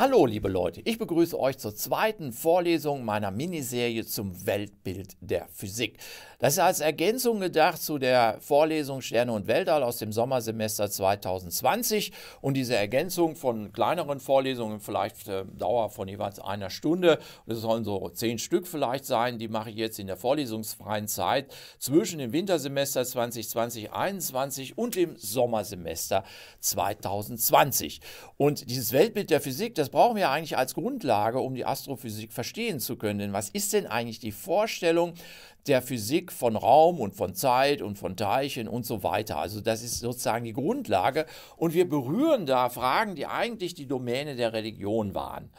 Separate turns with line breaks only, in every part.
Hallo, liebe Leute, ich begrüße euch zur zweiten Vorlesung meiner Miniserie zum Weltbild der Physik. Das ist als Ergänzung gedacht zu der Vorlesung Sterne und Weltall aus dem Sommersemester 2020 und diese Ergänzung von kleineren Vorlesungen, vielleicht äh, Dauer von jeweils einer Stunde, das sollen so zehn Stück vielleicht sein, die mache ich jetzt in der vorlesungsfreien Zeit zwischen dem Wintersemester 2020-21 und dem Sommersemester 2020. Und dieses Weltbild der Physik, das brauchen wir eigentlich als Grundlage, um die Astrophysik verstehen zu können. Denn was ist denn eigentlich die Vorstellung der Physik von Raum und von Zeit und von Teilchen und so weiter? Also das ist sozusagen die Grundlage und wir berühren da Fragen, die eigentlich die Domäne der Religion waren.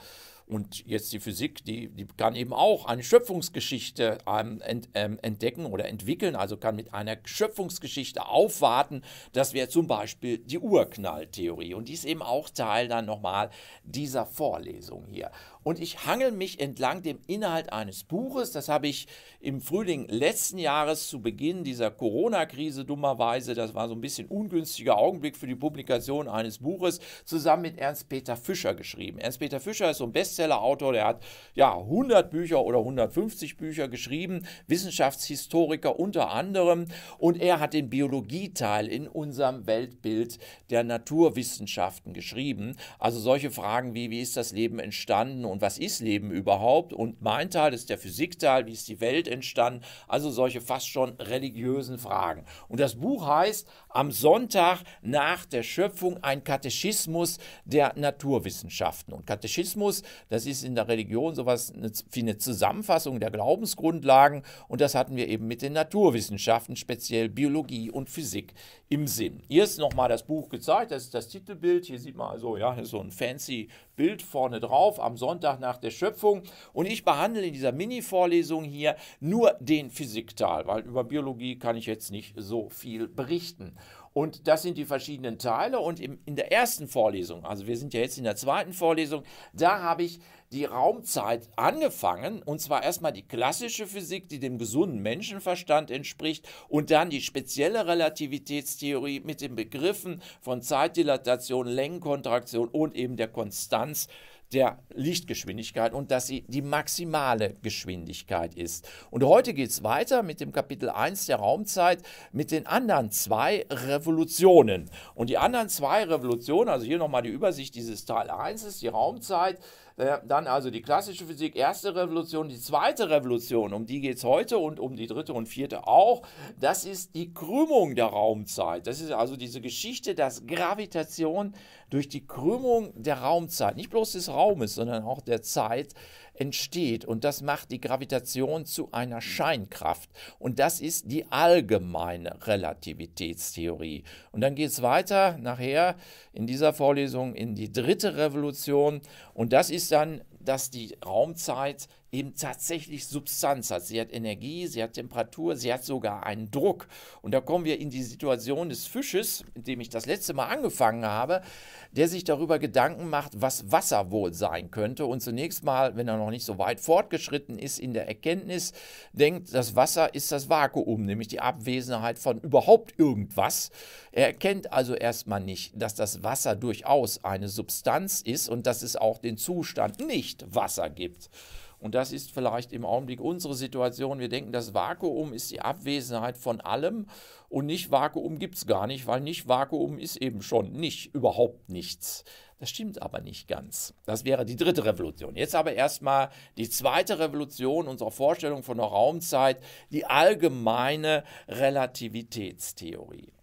Und jetzt die Physik, die, die kann eben auch eine Schöpfungsgeschichte ähm, ent, ähm, entdecken oder entwickeln, also kann mit einer Schöpfungsgeschichte aufwarten. Das wäre zum Beispiel die Urknalltheorie. Und die ist eben auch Teil dann nochmal dieser Vorlesung hier und ich hangel mich entlang dem Inhalt eines Buches. Das habe ich im Frühling letzten Jahres zu Beginn dieser Corona-Krise dummerweise, das war so ein bisschen ungünstiger Augenblick für die Publikation eines Buches, zusammen mit Ernst-Peter Fischer geschrieben. Ernst-Peter Fischer ist so ein Bestseller-Autor, der hat ja 100 Bücher oder 150 Bücher geschrieben, Wissenschaftshistoriker unter anderem und er hat den Biologieteil in unserem Weltbild der Naturwissenschaften geschrieben. Also solche Fragen wie, wie ist das Leben entstanden und was ist Leben überhaupt und mein Teil ist der Physikteil, wie ist die Welt entstanden, also solche fast schon religiösen Fragen. Und das Buch heißt am Sonntag nach der Schöpfung ein Katechismus der Naturwissenschaften. Und Katechismus, das ist in der Religion sowas wie eine Zusammenfassung der Glaubensgrundlagen und das hatten wir eben mit den Naturwissenschaften, speziell Biologie und Physik im Sinn. Hier ist nochmal das Buch gezeigt, das ist das Titelbild, hier sieht man also ja, so ein fancy Bild vorne drauf am Sonntag nach der Schöpfung und ich behandle in dieser Mini-Vorlesung hier nur den Physikteil, weil über Biologie kann ich jetzt nicht so viel berichten. Und das sind die verschiedenen Teile. Und im, in der ersten Vorlesung, also wir sind ja jetzt in der zweiten Vorlesung, da habe ich die Raumzeit angefangen. Und zwar erstmal die klassische Physik, die dem gesunden Menschenverstand entspricht. Und dann die spezielle Relativitätstheorie mit den Begriffen von Zeitdilatation, Längenkontraktion und eben der Konstanz der Lichtgeschwindigkeit und dass sie die maximale Geschwindigkeit ist. Und heute geht es weiter mit dem Kapitel 1 der Raumzeit mit den anderen zwei Revolutionen. Und die anderen zwei Revolutionen, also hier nochmal die Übersicht dieses Teil 1 ist die Raumzeit, dann also die klassische Physik, erste Revolution, die zweite Revolution, um die geht es heute und um die dritte und vierte auch. Das ist die Krümmung der Raumzeit. Das ist also diese Geschichte, dass Gravitation durch die Krümmung der Raumzeit, nicht bloß des Raumes, sondern auch der Zeit, entsteht. Und das macht die Gravitation zu einer Scheinkraft. Und das ist die allgemeine Relativitätstheorie. Und dann geht es weiter nachher in dieser Vorlesung in die dritte Revolution. Und das ist dann, dass die Raumzeit eben tatsächlich Substanz hat. Sie hat Energie, sie hat Temperatur, sie hat sogar einen Druck. Und da kommen wir in die Situation des Fisches, mit dem ich das letzte Mal angefangen habe, der sich darüber Gedanken macht, was Wasser wohl sein könnte. Und zunächst mal, wenn er noch nicht so weit fortgeschritten ist in der Erkenntnis, denkt, das Wasser ist das Vakuum, nämlich die Abwesenheit von überhaupt irgendwas. Er erkennt also erstmal nicht, dass das Wasser durchaus eine Substanz ist und dass es auch den Zustand nicht Wasser gibt. Und das ist vielleicht im Augenblick unsere Situation. Wir denken, das Vakuum ist die Abwesenheit von allem und Nicht-Vakuum gibt es gar nicht, weil Nicht-Vakuum ist eben schon nicht, überhaupt nichts. Das stimmt aber nicht ganz. Das wäre die dritte Revolution. Jetzt aber erstmal die zweite Revolution unserer Vorstellung von der Raumzeit, die allgemeine Relativitätstheorie.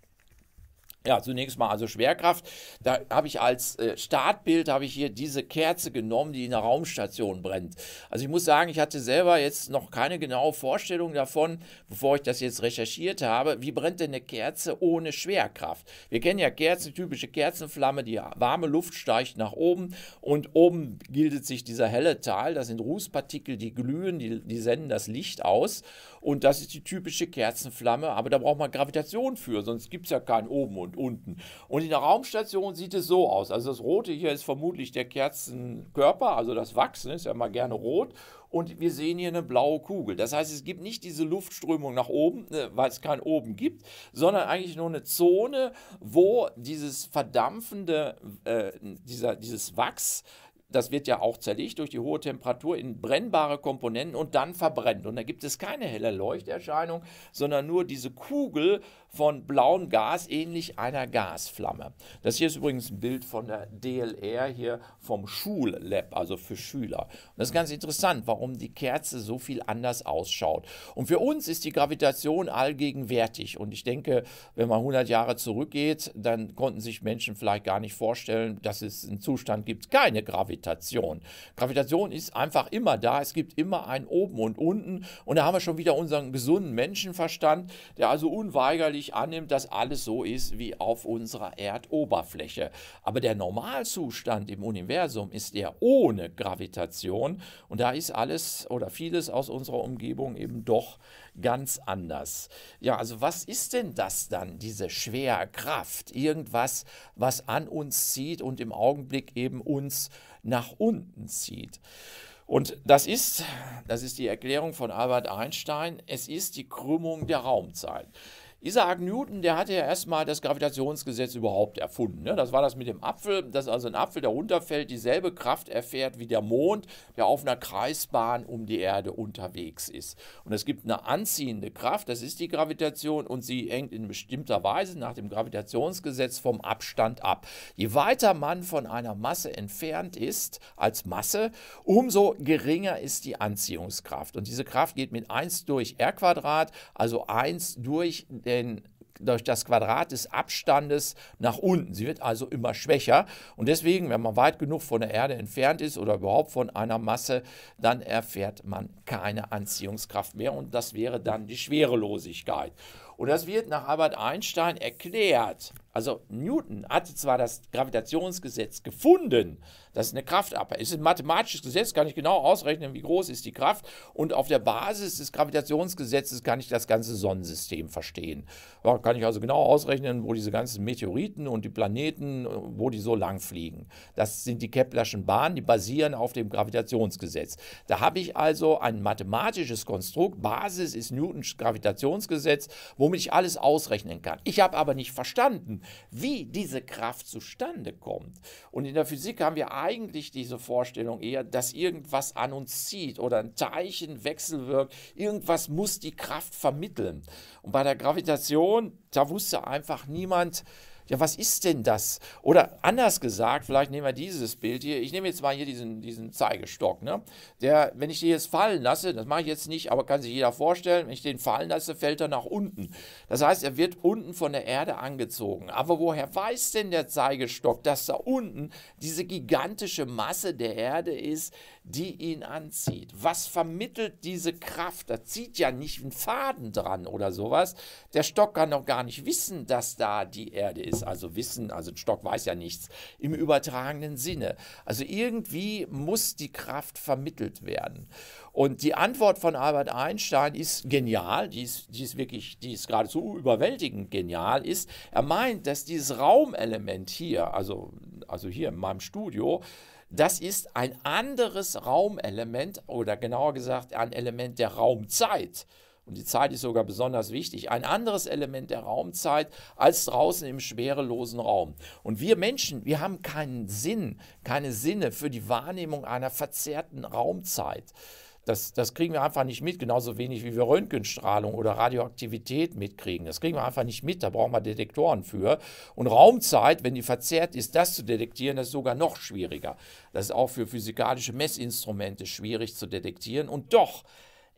Ja, zunächst mal also Schwerkraft. Da habe ich als äh, Startbild habe ich hier diese Kerze genommen, die in der Raumstation brennt. Also ich muss sagen, ich hatte selber jetzt noch keine genaue Vorstellung davon, bevor ich das jetzt recherchiert habe. Wie brennt denn eine Kerze ohne Schwerkraft? Wir kennen ja Kerzen, typische Kerzenflamme, die warme Luft steigt nach oben und oben bildet sich dieser helle Teil. Das sind Rußpartikel, die glühen, die, die senden das Licht aus. Und das ist die typische Kerzenflamme, aber da braucht man Gravitation für, sonst gibt es ja keinen oben und unten. Und in der Raumstation sieht es so aus. Also das Rote hier ist vermutlich der Kerzenkörper, also das Wachsen ist ja mal gerne rot und wir sehen hier eine blaue Kugel. Das heißt, es gibt nicht diese Luftströmung nach oben, äh, weil es kein oben gibt, sondern eigentlich nur eine Zone, wo dieses verdampfende, äh, dieser, dieses Wachs das wird ja auch zerlegt durch die hohe Temperatur in brennbare Komponenten und dann verbrennt. Und da gibt es keine helle Leuchterscheinung, sondern nur diese Kugel von blauem Gas, ähnlich einer Gasflamme. Das hier ist übrigens ein Bild von der DLR hier vom Schullab, also für Schüler. Und das ist ganz interessant, warum die Kerze so viel anders ausschaut. Und für uns ist die Gravitation allgegenwärtig. Und ich denke, wenn man 100 Jahre zurückgeht, dann konnten sich Menschen vielleicht gar nicht vorstellen, dass es einen Zustand gibt, keine Gravitation. Gravitation ist einfach immer da. Es gibt immer ein Oben und Unten. Und da haben wir schon wieder unseren gesunden Menschenverstand, der also unweigerlich natürlich annimmt, dass alles so ist wie auf unserer Erdoberfläche. Aber der Normalzustand im Universum ist der ohne Gravitation und da ist alles oder vieles aus unserer Umgebung eben doch ganz anders. Ja, also was ist denn das dann, diese Schwerkraft? Irgendwas, was an uns zieht und im Augenblick eben uns nach unten zieht. Und das ist, das ist die Erklärung von Albert Einstein, es ist die Krümmung der Raumzeit. Isaac Newton, der hatte ja erstmal das Gravitationsgesetz überhaupt erfunden. Ne? Das war das mit dem Apfel, dass also ein Apfel, der runterfällt, dieselbe Kraft erfährt wie der Mond, der auf einer Kreisbahn um die Erde unterwegs ist. Und es gibt eine anziehende Kraft, das ist die Gravitation, und sie hängt in bestimmter Weise nach dem Gravitationsgesetz vom Abstand ab. Je weiter man von einer Masse entfernt ist als Masse, umso geringer ist die Anziehungskraft. Und diese Kraft geht mit 1 durch r also 1 durch den durch das Quadrat des Abstandes nach unten. Sie wird also immer schwächer und deswegen, wenn man weit genug von der Erde entfernt ist oder überhaupt von einer Masse, dann erfährt man keine Anziehungskraft mehr und das wäre dann die Schwerelosigkeit. Und das wird nach Albert Einstein erklärt also Newton hatte zwar das Gravitationsgesetz gefunden, das ist eine Kraft, aber es ist ein mathematisches Gesetz, kann ich genau ausrechnen, wie groß ist die Kraft und auf der Basis des Gravitationsgesetzes kann ich das ganze Sonnensystem verstehen. Da kann ich also genau ausrechnen, wo diese ganzen Meteoriten und die Planeten, wo die so lang fliegen. Das sind die Keplerschen Bahnen, die basieren auf dem Gravitationsgesetz. Da habe ich also ein mathematisches Konstrukt, Basis ist Newtons Gravitationsgesetz, womit ich alles ausrechnen kann. Ich habe aber nicht verstanden, wie diese Kraft zustande kommt. Und in der Physik haben wir eigentlich diese Vorstellung eher, dass irgendwas an uns zieht oder ein Teilchen wechselwirkt. Irgendwas muss die Kraft vermitteln. Und bei der Gravitation, da wusste einfach niemand, ja, was ist denn das? Oder anders gesagt, vielleicht nehmen wir dieses Bild hier. Ich nehme jetzt mal hier diesen, diesen Zeigestock. Ne? Der, wenn ich den jetzt fallen lasse, das mache ich jetzt nicht, aber kann sich jeder vorstellen, wenn ich den fallen lasse, fällt er nach unten. Das heißt, er wird unten von der Erde angezogen. Aber woher weiß denn der Zeigestock, dass da unten diese gigantische Masse der Erde ist, die ihn anzieht. Was vermittelt diese Kraft? Da zieht ja nicht ein Faden dran oder sowas. Der Stock kann noch gar nicht wissen, dass da die Erde ist. Also wissen, also ein Stock weiß ja nichts im übertragenen Sinne. Also irgendwie muss die Kraft vermittelt werden. Und die Antwort von Albert Einstein ist genial, die ist, die ist wirklich, die ist geradezu überwältigend genial, ist, er meint, dass dieses Raumelement hier, also, also hier in meinem Studio, das ist ein anderes Raumelement oder genauer gesagt ein Element der Raumzeit. Und die Zeit ist sogar besonders wichtig. Ein anderes Element der Raumzeit als draußen im schwerelosen Raum. Und wir Menschen, wir haben keinen Sinn, keine Sinne für die Wahrnehmung einer verzerrten Raumzeit. Das, das kriegen wir einfach nicht mit, genauso wenig wie wir Röntgenstrahlung oder Radioaktivität mitkriegen. Das kriegen wir einfach nicht mit, da brauchen wir Detektoren für. Und Raumzeit, wenn die verzerrt ist, das zu detektieren, das ist sogar noch schwieriger. Das ist auch für physikalische Messinstrumente schwierig zu detektieren. Und doch,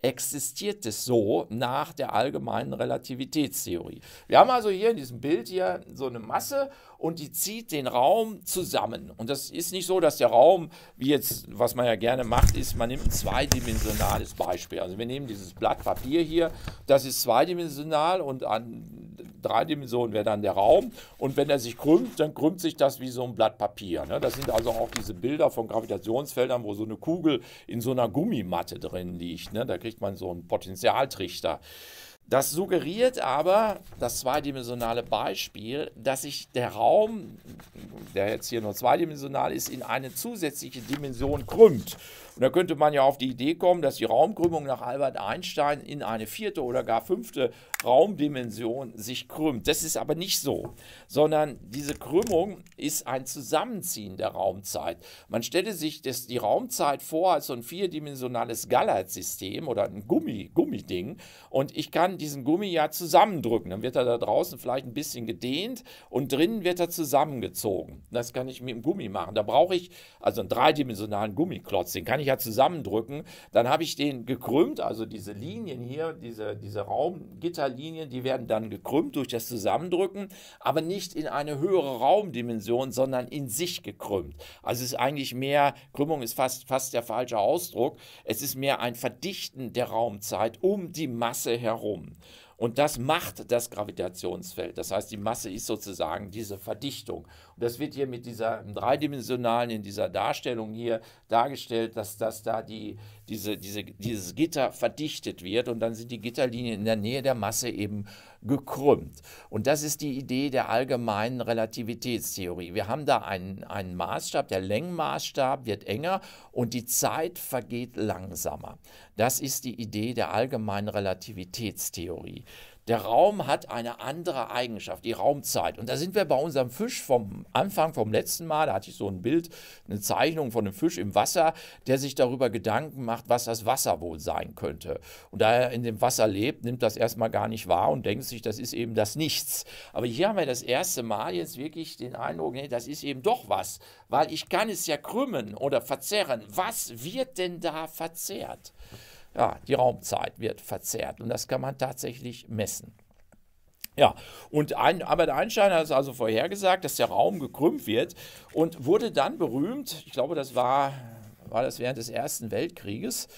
existiert es so nach der allgemeinen Relativitätstheorie. Wir haben also hier in diesem Bild hier so eine Masse und die zieht den Raum zusammen. Und das ist nicht so, dass der Raum, wie jetzt, was man ja gerne macht, ist, man nimmt ein zweidimensionales Beispiel. Also wir nehmen dieses Blatt Papier hier, das ist zweidimensional und an drei Dimensionen wäre dann der Raum. Und wenn er sich krümmt, dann krümmt sich das wie so ein Blatt Papier. Ne? Das sind also auch diese Bilder von Gravitationsfeldern, wo so eine Kugel in so einer Gummimatte drin liegt. Ne? Da kriegt man so einen Potentialtrichter. Das suggeriert aber, das zweidimensionale Beispiel, dass sich der Raum, der jetzt hier nur zweidimensional ist, in eine zusätzliche Dimension krümmt. Und da könnte man ja auf die Idee kommen, dass die Raumkrümmung nach Albert Einstein in eine vierte oder gar fünfte Raumdimension sich krümmt. Das ist aber nicht so, sondern diese Krümmung ist ein Zusammenziehen der Raumzeit. Man stelle sich das, die Raumzeit vor als so ein vierdimensionales Gallert-System oder ein Gummi, Gummiding und ich kann diesen Gummi ja zusammendrücken. Dann wird er da draußen vielleicht ein bisschen gedehnt und drinnen wird er zusammengezogen. Das kann ich mit dem Gummi machen. Da brauche ich also einen dreidimensionalen Gummiklotz, den kann ich ja zusammendrücken. Dann habe ich den gekrümmt, also diese Linien hier, diese, diese Raumgitter Linien, die werden dann gekrümmt durch das Zusammendrücken, aber nicht in eine höhere Raumdimension, sondern in sich gekrümmt. Also es ist eigentlich mehr, Krümmung ist fast, fast der falsche Ausdruck, es ist mehr ein Verdichten der Raumzeit um die Masse herum. Und das macht das Gravitationsfeld. Das heißt, die Masse ist sozusagen diese Verdichtung. Und das wird hier mit dieser dreidimensionalen, in dieser Darstellung hier dargestellt, dass, dass da die, diese, diese, dieses Gitter verdichtet wird und dann sind die Gitterlinien in der Nähe der Masse eben gekrümmt. Und das ist die Idee der allgemeinen Relativitätstheorie. Wir haben da einen, einen Maßstab, der Längenmaßstab wird enger und die Zeit vergeht langsamer. Das ist die Idee der allgemeinen Relativitätstheorie. Der Raum hat eine andere Eigenschaft, die Raumzeit. Und da sind wir bei unserem Fisch vom Anfang, vom letzten Mal, da hatte ich so ein Bild, eine Zeichnung von einem Fisch im Wasser, der sich darüber Gedanken macht, was das Wasser wohl sein könnte. Und da er in dem Wasser lebt, nimmt das erstmal gar nicht wahr und denkt sich, das ist eben das Nichts. Aber hier haben wir das erste Mal jetzt wirklich den Eindruck, nee, das ist eben doch was, weil ich kann es ja krümmen oder verzerren. Was wird denn da verzerrt? ja, die Raumzeit wird verzerrt und das kann man tatsächlich messen. Ja, und ein, Albert Einstein hat es also vorhergesagt, dass der Raum gekrümmt wird und wurde dann berühmt, ich glaube, das war, war das während des Ersten Weltkrieges,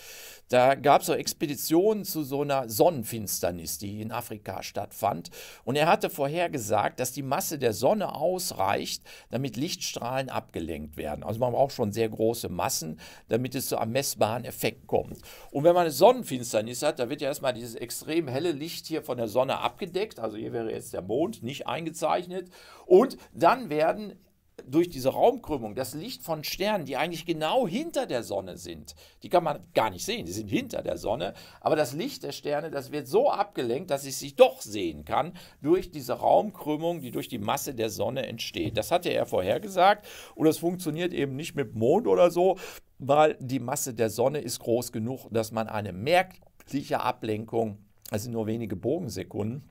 da gab es so Expeditionen zu so einer Sonnenfinsternis, die in Afrika stattfand. Und er hatte vorhergesagt, dass die Masse der Sonne ausreicht, damit Lichtstrahlen abgelenkt werden. Also man braucht schon sehr große Massen, damit es zu einem messbaren Effekt kommt. Und wenn man eine Sonnenfinsternis hat, da wird ja erstmal dieses extrem helle Licht hier von der Sonne abgedeckt. Also hier wäre jetzt der Mond nicht eingezeichnet. Und dann werden durch diese Raumkrümmung das Licht von Sternen, die eigentlich genau hinter der Sonne sind, die kann man gar nicht sehen, die sind hinter der Sonne, aber das Licht der Sterne, das wird so abgelenkt, dass ich sie doch sehen kann durch diese Raumkrümmung, die durch die Masse der Sonne entsteht. Das hatte er vorhergesagt und das funktioniert eben nicht mit Mond oder so, weil die Masse der Sonne ist groß genug, dass man eine merkliche Ablenkung, also nur wenige Bogensekunden,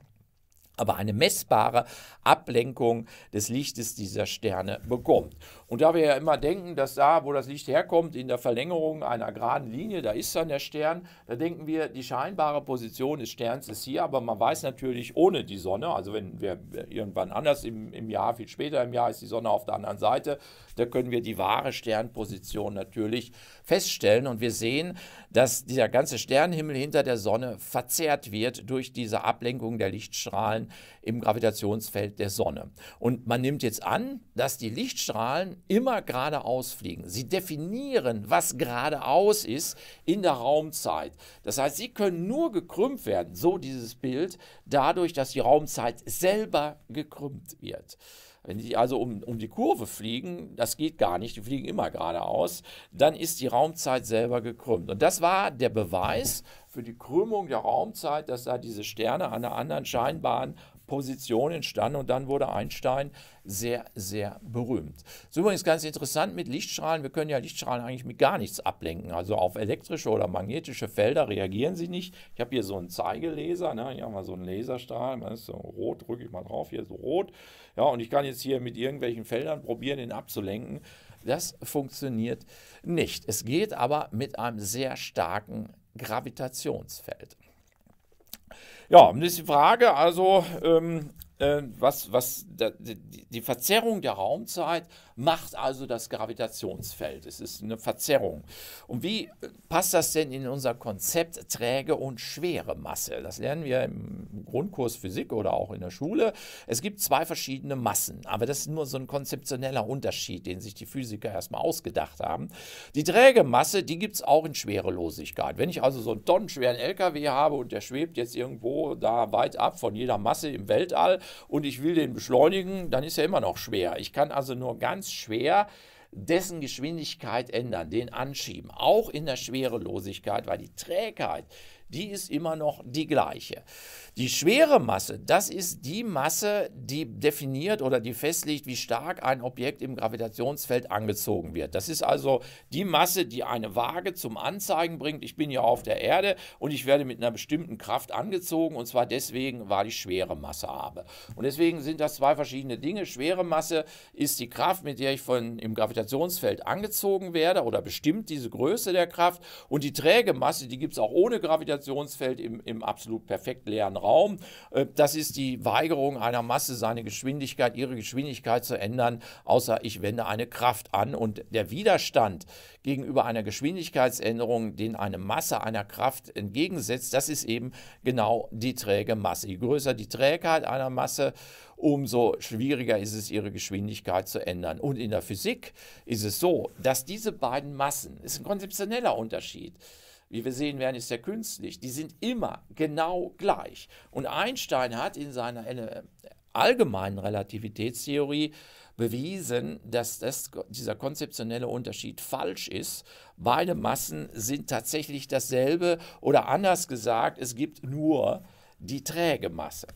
aber eine messbare Ablenkung des Lichtes dieser Sterne bekommt. Und da wir ja immer denken, dass da, wo das Licht herkommt, in der Verlängerung einer geraden Linie, da ist dann der Stern, da denken wir, die scheinbare Position des Sterns ist hier, aber man weiß natürlich ohne die Sonne, also wenn wir irgendwann anders im, im Jahr, viel später im Jahr ist die Sonne auf der anderen Seite, da können wir die wahre Sternposition natürlich feststellen. Und wir sehen, dass dieser ganze Sternenhimmel hinter der Sonne verzerrt wird durch diese Ablenkung der Lichtstrahlen im Gravitationsfeld der Sonne. Und man nimmt jetzt an, dass die Lichtstrahlen immer geradeaus fliegen. Sie definieren, was geradeaus ist in der Raumzeit. Das heißt, sie können nur gekrümmt werden, so dieses Bild, dadurch, dass die Raumzeit selber gekrümmt wird. Wenn sie also um, um die Kurve fliegen, das geht gar nicht, die fliegen immer geradeaus, dann ist die Raumzeit selber gekrümmt. Und das war der Beweis für die Krümmung der Raumzeit, dass da diese Sterne an einer anderen scheinbaren Position entstanden und dann wurde Einstein sehr, sehr berühmt. Das ist übrigens ganz interessant mit Lichtstrahlen. Wir können ja Lichtstrahlen eigentlich mit gar nichts ablenken. Also auf elektrische oder magnetische Felder reagieren sie nicht. Ich habe hier so einen Zeigeleser. ne? hier haben wir so einen Laserstrahl, das ist so rot, drücke ich mal drauf, hier ist so rot. Ja, und ich kann jetzt hier mit irgendwelchen Feldern probieren, den abzulenken. Das funktioniert nicht. Es geht aber mit einem sehr starken Gravitationsfeld. Ja, und die Frage. Also, ähm, ähm, was, was da, die Verzerrung der Raumzeit macht also das Gravitationsfeld. Es ist eine Verzerrung. Und wie passt das denn in unser Konzept träge und schwere Masse? Das lernen wir im Grundkurs Physik oder auch in der Schule. Es gibt zwei verschiedene Massen, aber das ist nur so ein konzeptioneller Unterschied, den sich die Physiker erstmal ausgedacht haben. Die träge Masse, die gibt es auch in Schwerelosigkeit. Wenn ich also so einen tonnenschweren LKW habe und der schwebt jetzt irgendwo da weit ab von jeder Masse im Weltall, und ich will den beschleunigen, dann ist er immer noch schwer. Ich kann also nur ganz schwer dessen Geschwindigkeit ändern, den anschieben, auch in der Schwerelosigkeit, weil die Trägheit, die ist immer noch die gleiche. Die schwere Masse, das ist die Masse, die definiert oder die festlegt, wie stark ein Objekt im Gravitationsfeld angezogen wird. Das ist also die Masse, die eine Waage zum Anzeigen bringt. Ich bin ja auf der Erde und ich werde mit einer bestimmten Kraft angezogen und zwar deswegen, weil ich schwere Masse habe. Und deswegen sind das zwei verschiedene Dinge. Schwere Masse ist die Kraft, mit der ich von im Gravitationsfeld angezogen werde oder bestimmt diese Größe der Kraft und die träge Masse, die gibt es auch ohne Gravitationsfeld im, im absolut perfekt leeren Raum. Äh, das ist die Weigerung einer Masse, seine Geschwindigkeit, ihre Geschwindigkeit zu ändern, außer ich wende eine Kraft an. Und der Widerstand gegenüber einer Geschwindigkeitsänderung, den eine Masse einer Kraft entgegensetzt, das ist eben genau die träge Masse. Je größer die Trägheit einer Masse, umso schwieriger ist es, ihre Geschwindigkeit zu ändern. Und in der Physik ist es so, dass diese beiden Massen, ist ein konzeptioneller Unterschied, wie wir sehen werden, ist ja künstlich, die sind immer genau gleich. Und Einstein hat in seiner äh, allgemeinen Relativitätstheorie bewiesen, dass das, dieser konzeptionelle Unterschied falsch ist. Beide Massen sind tatsächlich dasselbe oder anders gesagt, es gibt nur die träge Masse.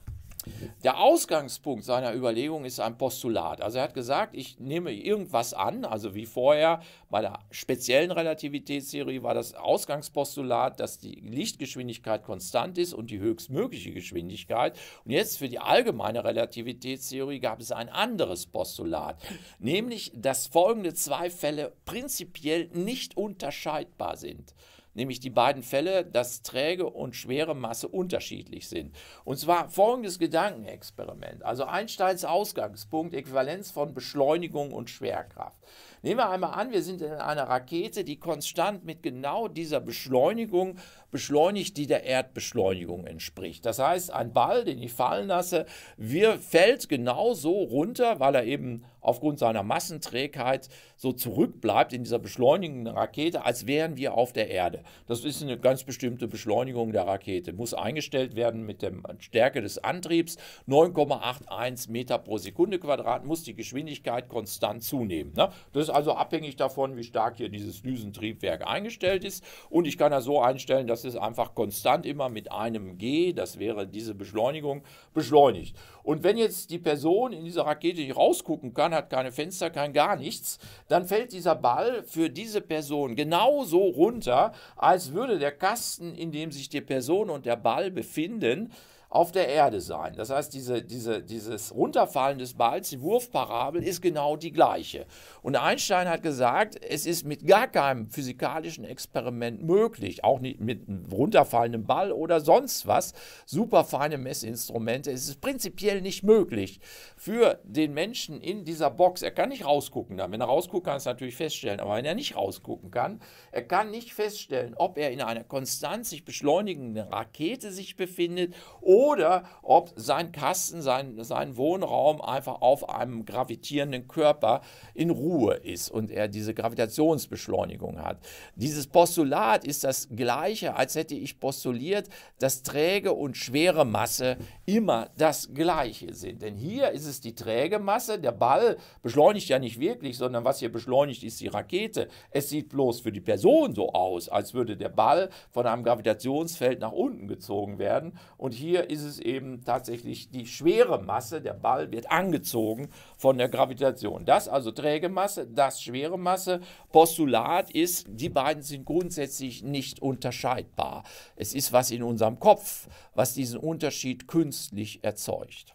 Der Ausgangspunkt seiner Überlegung ist ein Postulat. Also er hat gesagt, ich nehme irgendwas an, also wie vorher bei der speziellen Relativitätstheorie war das Ausgangspostulat, dass die Lichtgeschwindigkeit konstant ist und die höchstmögliche Geschwindigkeit. Und jetzt für die allgemeine Relativitätstheorie gab es ein anderes Postulat, nämlich dass folgende zwei Fälle prinzipiell nicht unterscheidbar sind nämlich die beiden Fälle, dass träge und schwere Masse unterschiedlich sind. Und zwar folgendes Gedankenexperiment, also Einsteins Ausgangspunkt, Äquivalenz von Beschleunigung und Schwerkraft. Nehmen wir einmal an, wir sind in einer Rakete, die konstant mit genau dieser Beschleunigung beschleunigt, die der Erdbeschleunigung entspricht. Das heißt, ein Ball, den ich fallen lasse, wir, fällt genauso runter, weil er eben aufgrund seiner Massenträgheit so zurückbleibt in dieser beschleunigenden Rakete, als wären wir auf der Erde. Das ist eine ganz bestimmte Beschleunigung der Rakete. Muss eingestellt werden mit der Stärke des Antriebs. 9,81 Meter pro Sekunde Quadrat muss die Geschwindigkeit konstant zunehmen. Ne? Das ist also abhängig davon, wie stark hier dieses Düsentriebwerk eingestellt ist. Und ich kann das so einstellen, dass das ist einfach konstant immer mit einem G, das wäre diese Beschleunigung, beschleunigt. Und wenn jetzt die Person in dieser Rakete nicht rausgucken kann, hat keine Fenster, kein gar nichts, dann fällt dieser Ball für diese Person genauso runter, als würde der Kasten, in dem sich die Person und der Ball befinden, auf der Erde sein. Das heißt, diese, diese, dieses Runterfallen des Balls, die Wurfparabel, ist genau die gleiche. Und Einstein hat gesagt, es ist mit gar keinem physikalischen Experiment möglich, auch nicht mit einem runterfallenden Ball oder sonst was, superfeine Messinstrumente, es ist prinzipiell nicht möglich für den Menschen in dieser Box. Er kann nicht rausgucken. Wenn er rausguckt, kann, er es natürlich feststellen, aber wenn er nicht rausgucken kann, er kann nicht feststellen, ob er in einer konstant sich beschleunigenden Rakete sich befindet oder oder ob sein Kasten, sein, sein Wohnraum einfach auf einem gravitierenden Körper in Ruhe ist und er diese Gravitationsbeschleunigung hat. Dieses Postulat ist das gleiche, als hätte ich postuliert, dass träge und schwere Masse immer das gleiche sind. Denn hier ist es die träge Masse, der Ball beschleunigt ja nicht wirklich, sondern was hier beschleunigt ist die Rakete. Es sieht bloß für die Person so aus, als würde der Ball von einem Gravitationsfeld nach unten gezogen werden und hier ist es eben tatsächlich die schwere Masse, der Ball wird angezogen von der Gravitation. Das also träge Masse, das schwere Masse. Postulat ist, die beiden sind grundsätzlich nicht unterscheidbar. Es ist was in unserem Kopf, was diesen Unterschied künstlich erzeugt.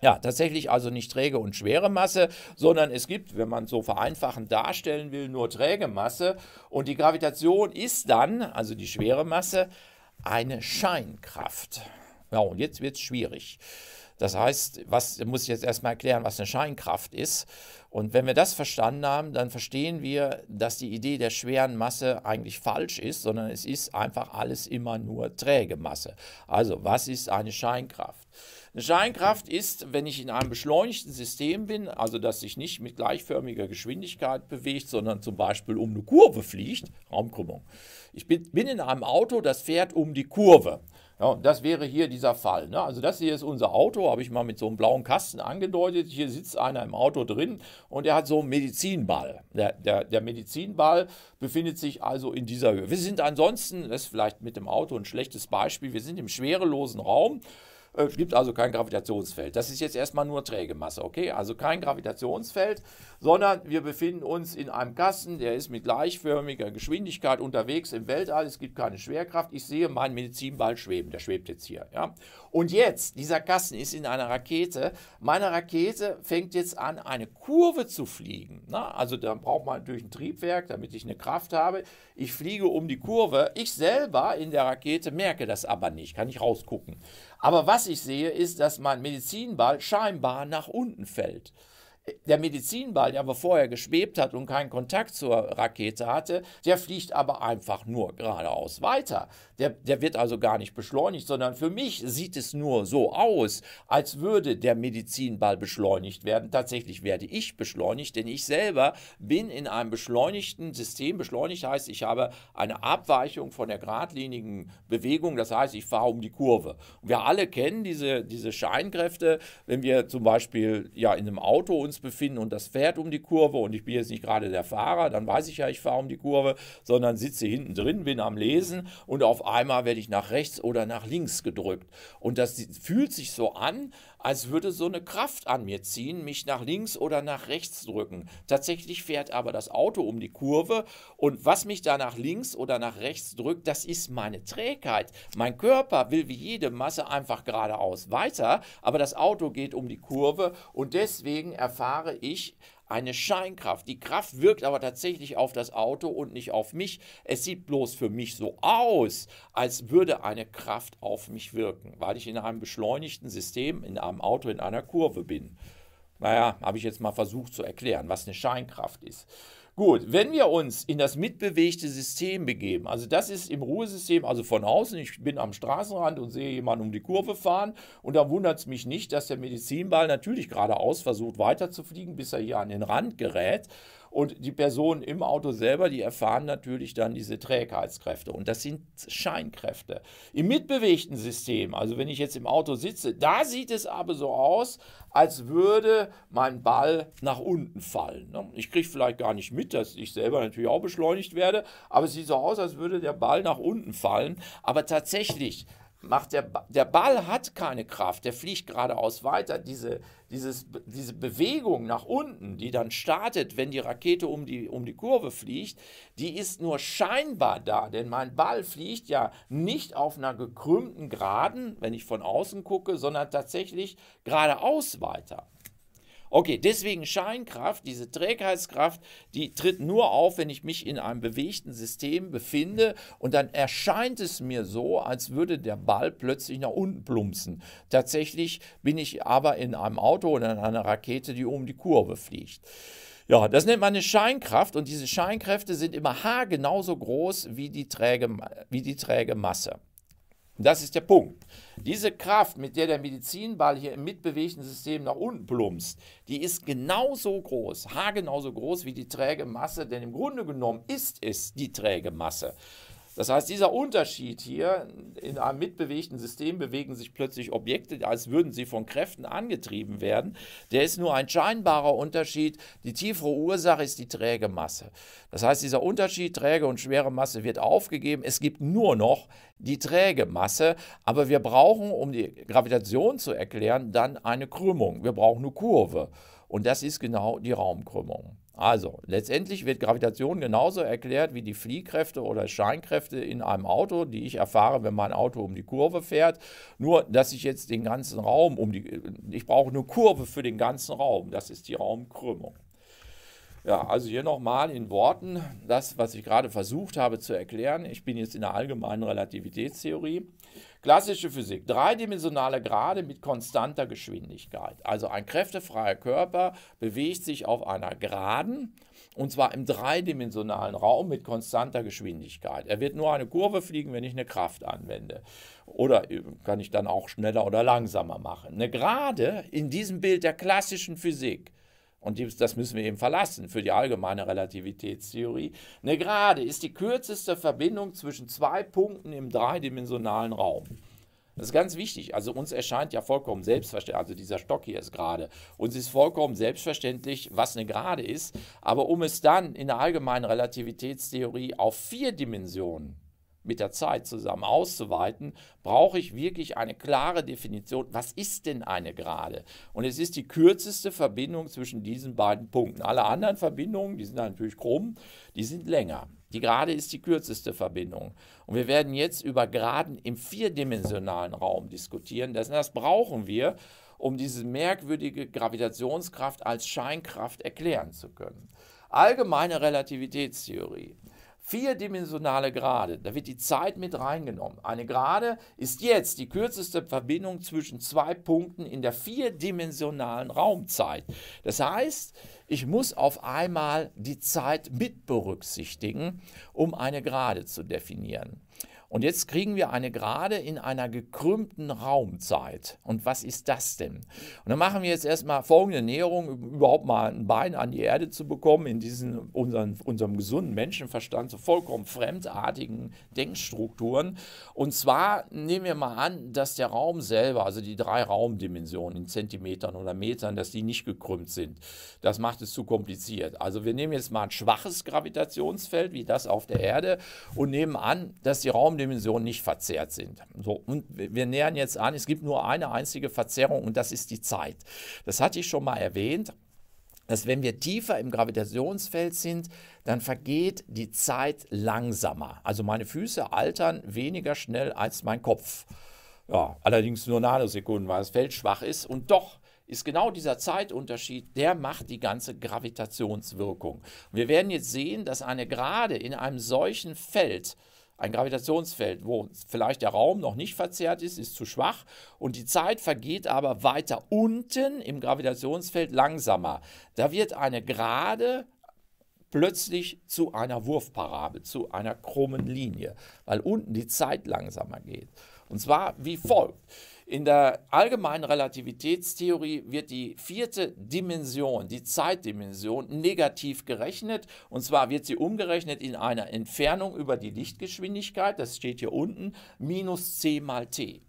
Ja, tatsächlich also nicht träge und schwere Masse, sondern es gibt, wenn man so vereinfachend darstellen will, nur träge Masse und die Gravitation ist dann, also die schwere Masse, eine Scheinkraft. Ja, und jetzt wird es schwierig. Das heißt, was muss ich jetzt erstmal erklären, was eine Scheinkraft ist. Und wenn wir das verstanden haben, dann verstehen wir, dass die Idee der schweren Masse eigentlich falsch ist, sondern es ist einfach alles immer nur träge Masse. Also, was ist eine Scheinkraft? Eine Scheinkraft ist, wenn ich in einem beschleunigten System bin, also das sich nicht mit gleichförmiger Geschwindigkeit bewegt, sondern zum Beispiel um eine Kurve fliegt, Raumkrümmung. Ich bin, bin in einem Auto, das fährt um die Kurve. Ja, das wäre hier dieser Fall. Ne? Also das hier ist unser Auto, habe ich mal mit so einem blauen Kasten angedeutet. Hier sitzt einer im Auto drin und er hat so einen Medizinball. Der, der, der Medizinball befindet sich also in dieser Höhe. Wir sind ansonsten, das ist vielleicht mit dem Auto ein schlechtes Beispiel, wir sind im schwerelosen Raum. Äh, es gibt also kein Gravitationsfeld. Das ist jetzt erstmal nur Trägemasse, okay? Also kein Gravitationsfeld, sondern wir befinden uns in einem Kasten, der ist mit gleichförmiger Geschwindigkeit unterwegs im Weltall. Es gibt keine Schwerkraft. Ich sehe meinen Medizinball schweben. Der schwebt jetzt hier, ja? Und jetzt, dieser Kasten ist in einer Rakete. Meine Rakete fängt jetzt an, eine Kurve zu fliegen. Na, also da braucht man natürlich ein Triebwerk, damit ich eine Kraft habe. Ich fliege um die Kurve. Ich selber in der Rakete merke das aber nicht, kann ich rausgucken. Aber was ich sehe, ist, dass mein Medizinball scheinbar nach unten fällt. Der Medizinball, der aber vorher geschwebt hat und keinen Kontakt zur Rakete hatte, der fliegt aber einfach nur geradeaus weiter. Der, der wird also gar nicht beschleunigt, sondern für mich sieht es nur so aus, als würde der Medizinball beschleunigt werden. Tatsächlich werde ich beschleunigt, denn ich selber bin in einem beschleunigten System. Beschleunigt heißt, ich habe eine Abweichung von der geradlinigen Bewegung, das heißt, ich fahre um die Kurve. Und wir alle kennen diese, diese Scheinkräfte, wenn wir zum Beispiel ja, in einem Auto uns uns befinden und das fährt um die Kurve und ich bin jetzt nicht gerade der Fahrer, dann weiß ich ja, ich fahre um die Kurve, sondern sitze hinten drin, bin am Lesen und auf einmal werde ich nach rechts oder nach links gedrückt. Und das fühlt sich so an, als würde so eine Kraft an mir ziehen, mich nach links oder nach rechts drücken. Tatsächlich fährt aber das Auto um die Kurve und was mich da nach links oder nach rechts drückt, das ist meine Trägheit. Mein Körper will wie jede Masse einfach geradeaus weiter, aber das Auto geht um die Kurve und deswegen erfahre ich eine Scheinkraft. Die Kraft wirkt aber tatsächlich auf das Auto und nicht auf mich. Es sieht bloß für mich so aus, als würde eine Kraft auf mich wirken, weil ich in einem beschleunigten System, in einem Auto, in einer Kurve bin. Naja, habe ich jetzt mal versucht zu erklären, was eine Scheinkraft ist. Gut, wenn wir uns in das mitbewegte System begeben, also das ist im Ruhesystem, also von außen, ich bin am Straßenrand und sehe jemanden um die Kurve fahren und da wundert es mich nicht, dass der Medizinball natürlich geradeaus versucht weiterzufliegen, bis er hier an den Rand gerät. Und die Personen im Auto selber, die erfahren natürlich dann diese Trägheitskräfte. Und das sind Scheinkräfte. Im mitbewegten System, also wenn ich jetzt im Auto sitze, da sieht es aber so aus, als würde mein Ball nach unten fallen. Ne? Ich kriege vielleicht gar nicht mit, dass ich selber natürlich auch beschleunigt werde, aber es sieht so aus, als würde der Ball nach unten fallen. Aber tatsächlich macht der, ba der Ball hat keine Kraft, der fliegt geradeaus weiter. Diese, dieses, diese Bewegung nach unten, die dann startet, wenn die Rakete um die, um die Kurve fliegt, die ist nur scheinbar da, denn mein Ball fliegt ja nicht auf einer gekrümmten Geraden, wenn ich von außen gucke, sondern tatsächlich geradeaus weiter. Okay, deswegen Scheinkraft, diese Trägheitskraft, die tritt nur auf, wenn ich mich in einem bewegten System befinde und dann erscheint es mir so, als würde der Ball plötzlich nach unten plumpsen. Tatsächlich bin ich aber in einem Auto oder in einer Rakete, die um die Kurve fliegt. Ja, das nennt man eine Scheinkraft und diese Scheinkräfte sind immer haargenau so groß wie die träge, wie die träge Masse. Das ist der Punkt. Diese Kraft, mit der der Medizinball hier im mitbewegten System nach unten plumpst, die ist genauso groß, haargenauso groß wie die träge Masse, denn im Grunde genommen ist es die träge Masse. Das heißt, dieser Unterschied hier, in einem mitbewegten System bewegen sich plötzlich Objekte, als würden sie von Kräften angetrieben werden, der ist nur ein scheinbarer Unterschied. Die tiefere Ursache ist die träge Masse. Das heißt, dieser Unterschied träge und schwere Masse wird aufgegeben. Es gibt nur noch die träge Masse, aber wir brauchen, um die Gravitation zu erklären, dann eine Krümmung. Wir brauchen eine Kurve. Und das ist genau die Raumkrümmung. Also, letztendlich wird Gravitation genauso erklärt wie die Fliehkräfte oder Scheinkräfte in einem Auto, die ich erfahre, wenn mein Auto um die Kurve fährt. Nur, dass ich jetzt den ganzen Raum um die. Ich brauche eine Kurve für den ganzen Raum. Das ist die Raumkrümmung. Ja, also hier nochmal in Worten das, was ich gerade versucht habe zu erklären. Ich bin jetzt in der allgemeinen Relativitätstheorie. Klassische Physik, dreidimensionale Gerade mit konstanter Geschwindigkeit. Also ein kräftefreier Körper bewegt sich auf einer geraden und zwar im dreidimensionalen Raum mit konstanter Geschwindigkeit. Er wird nur eine Kurve fliegen, wenn ich eine Kraft anwende. Oder äh, kann ich dann auch schneller oder langsamer machen. Eine Gerade in diesem Bild der klassischen Physik und das müssen wir eben verlassen für die allgemeine Relativitätstheorie. Eine Gerade ist die kürzeste Verbindung zwischen zwei Punkten im dreidimensionalen Raum. Das ist ganz wichtig. Also uns erscheint ja vollkommen selbstverständlich, also dieser Stock hier ist gerade, uns ist vollkommen selbstverständlich, was eine Gerade ist. Aber um es dann in der allgemeinen Relativitätstheorie auf vier Dimensionen mit der Zeit zusammen auszuweiten, brauche ich wirklich eine klare Definition, was ist denn eine Gerade? Und es ist die kürzeste Verbindung zwischen diesen beiden Punkten. Alle anderen Verbindungen, die sind natürlich krumm, die sind länger. Die Gerade ist die kürzeste Verbindung. Und wir werden jetzt über Geraden im vierdimensionalen Raum diskutieren. Das, das brauchen wir, um diese merkwürdige Gravitationskraft als Scheinkraft erklären zu können. Allgemeine Relativitätstheorie vierdimensionale Gerade. Da wird die Zeit mit reingenommen. Eine Gerade ist jetzt die kürzeste Verbindung zwischen zwei Punkten in der vierdimensionalen Raumzeit. Das heißt, ich muss auf einmal die Zeit mit berücksichtigen, um eine Gerade zu definieren. Und jetzt kriegen wir eine gerade in einer gekrümmten Raumzeit. Und was ist das denn? Und dann machen wir jetzt erstmal folgende Näherung, überhaupt mal ein Bein an die Erde zu bekommen, in diesen unseren, unserem gesunden Menschenverstand so vollkommen fremdartigen Denkstrukturen. Und zwar nehmen wir mal an, dass der Raum selber, also die drei Raumdimensionen in Zentimetern oder Metern, dass die nicht gekrümmt sind. Das macht es zu kompliziert. Also wir nehmen jetzt mal ein schwaches Gravitationsfeld, wie das auf der Erde, und nehmen an, dass die Raumdimensionen Dimensionen nicht verzerrt sind. So, und wir nähern jetzt an, es gibt nur eine einzige Verzerrung und das ist die Zeit. Das hatte ich schon mal erwähnt dass wenn wir tiefer im Gravitationsfeld sind, dann vergeht die Zeit langsamer. Also meine Füße altern weniger schnell als mein Kopf. Ja, allerdings nur Nanosekunden, weil das Feld schwach ist und doch ist genau dieser Zeitunterschied, der macht die ganze Gravitationswirkung. Wir werden jetzt sehen, dass eine Gerade in einem solchen Feld ein Gravitationsfeld, wo vielleicht der Raum noch nicht verzerrt ist, ist zu schwach und die Zeit vergeht aber weiter unten im Gravitationsfeld langsamer. Da wird eine Gerade plötzlich zu einer Wurfparabel, zu einer krummen Linie, weil unten die Zeit langsamer geht. Und zwar wie folgt. In der allgemeinen Relativitätstheorie wird die vierte Dimension, die Zeitdimension, negativ gerechnet. Und zwar wird sie umgerechnet in einer Entfernung über die Lichtgeschwindigkeit, das steht hier unten, minus c mal t.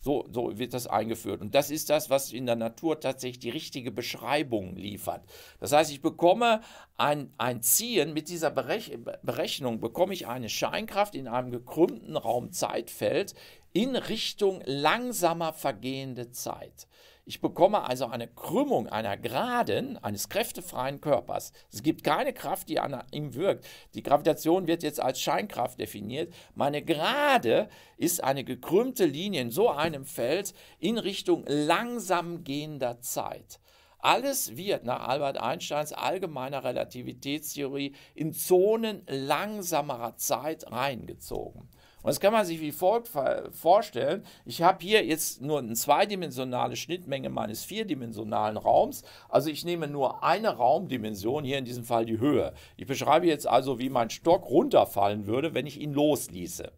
So, so, wird das eingeführt. Und das ist das, was in der Natur tatsächlich die richtige Beschreibung liefert. Das heißt, ich bekomme ein, ein Ziehen, mit dieser Berech Berechnung bekomme ich eine Scheinkraft in einem gekrümmten Raumzeitfeld, in Richtung langsamer vergehende Zeit. Ich bekomme also eine Krümmung einer geraden, eines kräftefreien Körpers. Es gibt keine Kraft, die an ihm wirkt. Die Gravitation wird jetzt als Scheinkraft definiert. Meine gerade ist eine gekrümmte Linie in so einem Feld in Richtung langsam gehender Zeit. Alles wird nach Albert Einsteins allgemeiner Relativitätstheorie in Zonen langsamerer Zeit reingezogen. Und das kann man sich wie folgt vorstellen. Ich habe hier jetzt nur eine zweidimensionale Schnittmenge meines vierdimensionalen Raums. Also ich nehme nur eine Raumdimension, hier in diesem Fall die Höhe. Ich beschreibe jetzt also, wie mein Stock runterfallen würde, wenn ich ihn losließe.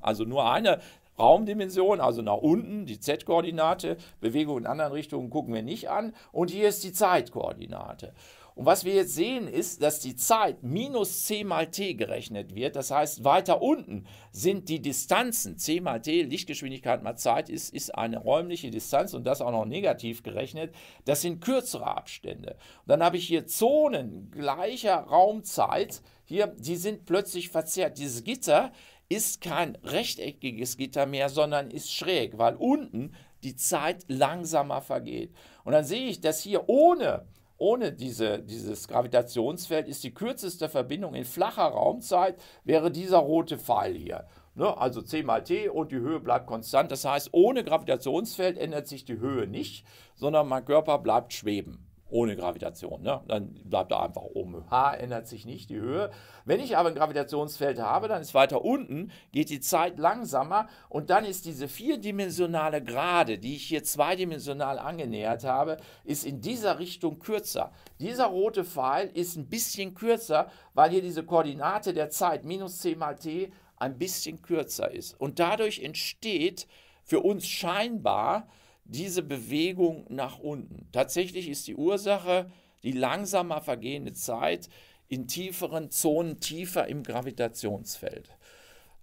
Also nur eine Raumdimension, also nach unten, die Z-Koordinate, Bewegung in anderen Richtungen gucken wir nicht an. Und hier ist die Zeitkoordinate. Und was wir jetzt sehen ist, dass die Zeit minus c mal t gerechnet wird. Das heißt, weiter unten sind die Distanzen. c mal t, Lichtgeschwindigkeit mal Zeit, ist, ist eine räumliche Distanz und das auch noch negativ gerechnet. Das sind kürzere Abstände. Und dann habe ich hier Zonen gleicher Raumzeit. Hier, die sind plötzlich verzerrt. Dieses Gitter ist kein rechteckiges Gitter mehr, sondern ist schräg, weil unten die Zeit langsamer vergeht. Und dann sehe ich, dass hier ohne ohne diese, dieses Gravitationsfeld ist die kürzeste Verbindung in flacher Raumzeit, wäre dieser rote Pfeil hier. Ne? Also c mal t und die Höhe bleibt konstant. Das heißt, ohne Gravitationsfeld ändert sich die Höhe nicht, sondern mein Körper bleibt schweben ohne Gravitation. Ne? Dann bleibt er einfach oben. H ändert sich nicht, die Höhe. Wenn ich aber ein Gravitationsfeld habe, dann ist weiter unten, geht die Zeit langsamer und dann ist diese vierdimensionale Gerade, die ich hier zweidimensional angenähert habe, ist in dieser Richtung kürzer. Dieser rote Pfeil ist ein bisschen kürzer, weil hier diese Koordinate der Zeit, minus c mal t, ein bisschen kürzer ist. Und dadurch entsteht für uns scheinbar diese Bewegung nach unten. Tatsächlich ist die Ursache die langsamer vergehende Zeit in tieferen Zonen tiefer im Gravitationsfeld.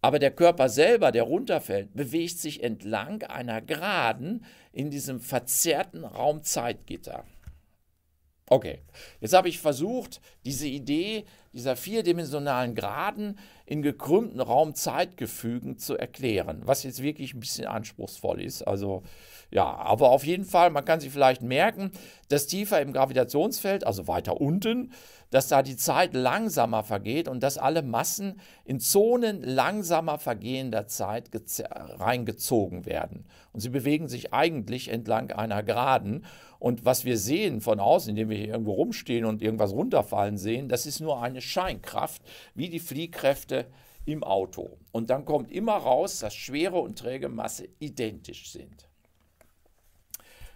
Aber der Körper selber, der runterfällt, bewegt sich entlang einer Geraden in diesem verzerrten Raumzeitgitter. Okay, jetzt habe ich versucht, diese Idee dieser vierdimensionalen Graden in gekrümmten Raumzeitgefügen zu erklären, was jetzt wirklich ein bisschen anspruchsvoll ist. Also ja, aber auf jeden Fall, man kann sich vielleicht merken, dass tiefer im Gravitationsfeld, also weiter unten, dass da die Zeit langsamer vergeht und dass alle Massen in Zonen langsamer vergehender Zeit reingezogen werden. Und sie bewegen sich eigentlich entlang einer Geraden. Und was wir sehen von außen, indem wir hier irgendwo rumstehen und irgendwas runterfallen sehen, das ist nur eine Scheinkraft, wie die Fliehkräfte im Auto. Und dann kommt immer raus, dass schwere und träge Masse identisch sind.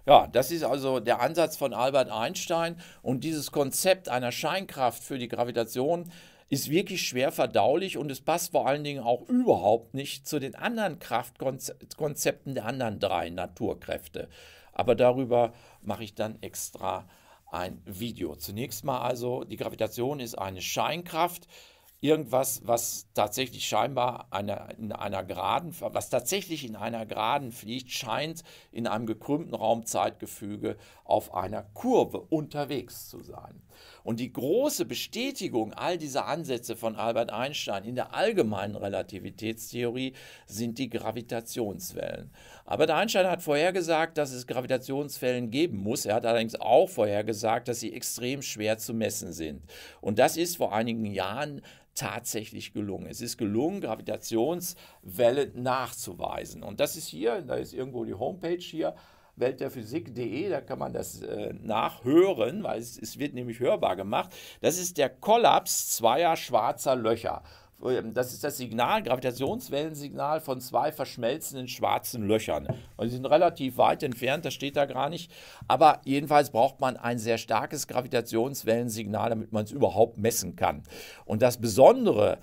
Ja, das ist also der Ansatz von Albert Einstein und dieses Konzept einer Scheinkraft für die Gravitation ist wirklich schwer verdaulich und es passt vor allen Dingen auch überhaupt nicht zu den anderen Kraftkonzepten der anderen drei Naturkräfte. Aber darüber mache ich dann extra ein Video. Zunächst mal also, die Gravitation ist eine Scheinkraft irgendwas, was tatsächlich scheinbar eine, in einer geraden, was tatsächlich in einer geraden fliegt, scheint in einem gekrümmten Raumzeitgefüge auf einer Kurve unterwegs zu sein. Und die große Bestätigung all dieser Ansätze von Albert Einstein in der allgemeinen Relativitätstheorie sind die Gravitationswellen. Albert Einstein hat vorhergesagt, dass es Gravitationswellen geben muss. Er hat allerdings auch vorhergesagt, dass sie extrem schwer zu messen sind. Und das ist vor einigen Jahren tatsächlich gelungen. Es ist gelungen, Gravitationswellen nachzuweisen. Und das ist hier, da ist irgendwo die Homepage hier, weltderphysik.de, da kann man das äh, nachhören, weil es, es wird nämlich hörbar gemacht. Das ist der Kollaps zweier schwarzer Löcher. Ähm, das ist das Signal, Gravitationswellensignal von zwei verschmelzenden schwarzen Löchern. Und die sind relativ weit entfernt, das steht da gar nicht. Aber jedenfalls braucht man ein sehr starkes Gravitationswellensignal, damit man es überhaupt messen kann. Und das Besondere äh,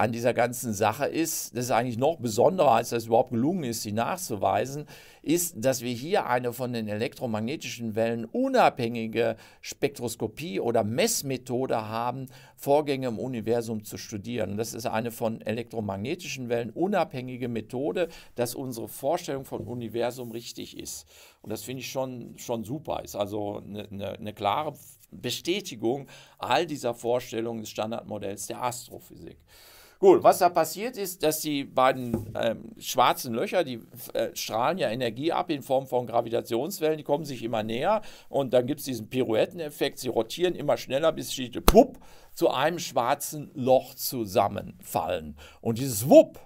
an dieser ganzen Sache ist, das ist eigentlich noch besonderer, als das überhaupt gelungen ist, sie nachzuweisen, ist, dass wir hier eine von den elektromagnetischen Wellen unabhängige Spektroskopie oder Messmethode haben, Vorgänge im Universum zu studieren. das ist eine von elektromagnetischen Wellen unabhängige Methode, dass unsere Vorstellung von Universum richtig ist. Und das finde ich schon, schon super. Ist also eine ne, ne klare Bestätigung all dieser Vorstellungen des Standardmodells der Astrophysik. Gut, was da passiert ist, dass die beiden ähm, schwarzen Löcher, die äh, strahlen ja Energie ab in Form von Gravitationswellen, die kommen sich immer näher und dann gibt es diesen Pirouetteneffekt, sie rotieren immer schneller, bis sie pupp zu einem schwarzen Loch zusammenfallen. Und dieses Wupp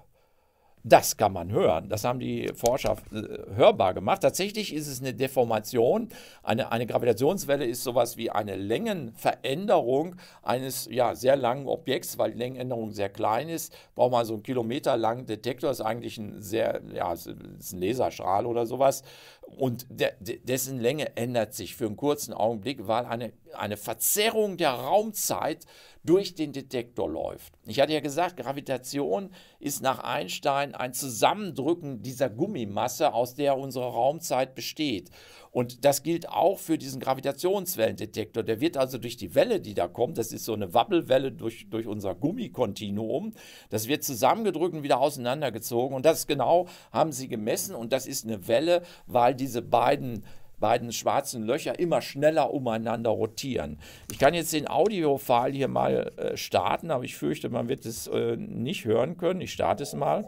das kann man hören. Das haben die Forscher äh, hörbar gemacht. Tatsächlich ist es eine Deformation. Eine, eine Gravitationswelle ist sowas wie eine Längenveränderung eines ja, sehr langen Objekts, weil die Längenänderung sehr klein ist. Braucht man so einen kilometerlangen Detektor, ist eigentlich ein sehr, ja, ist ein Laserstrahl oder sowas. Und de, dessen Länge ändert sich für einen kurzen Augenblick, weil eine eine Verzerrung der Raumzeit durch den Detektor läuft. Ich hatte ja gesagt, Gravitation ist nach Einstein ein Zusammendrücken dieser Gummimasse, aus der unsere Raumzeit besteht. Und das gilt auch für diesen Gravitationswellendetektor. Der wird also durch die Welle, die da kommt, das ist so eine Wabbelwelle durch, durch unser Gummikontinuum, das wird zusammengedrückt und wieder auseinandergezogen. Und das genau haben sie gemessen und das ist eine Welle, weil diese beiden beiden schwarzen Löcher immer schneller umeinander rotieren. Ich kann jetzt den Audiofile hier mal äh, starten, aber ich fürchte, man wird es äh, nicht hören können. Ich starte es mal.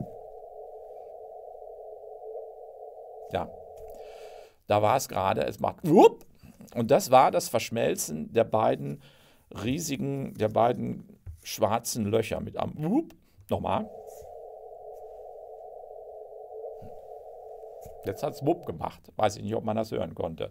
Ja, da war es gerade. Es macht wupp. und das war das Verschmelzen der beiden riesigen, der beiden schwarzen Löcher mit einem wupp. Nochmal. Jetzt hat es wupp gemacht. Weiß ich nicht, ob man das hören konnte.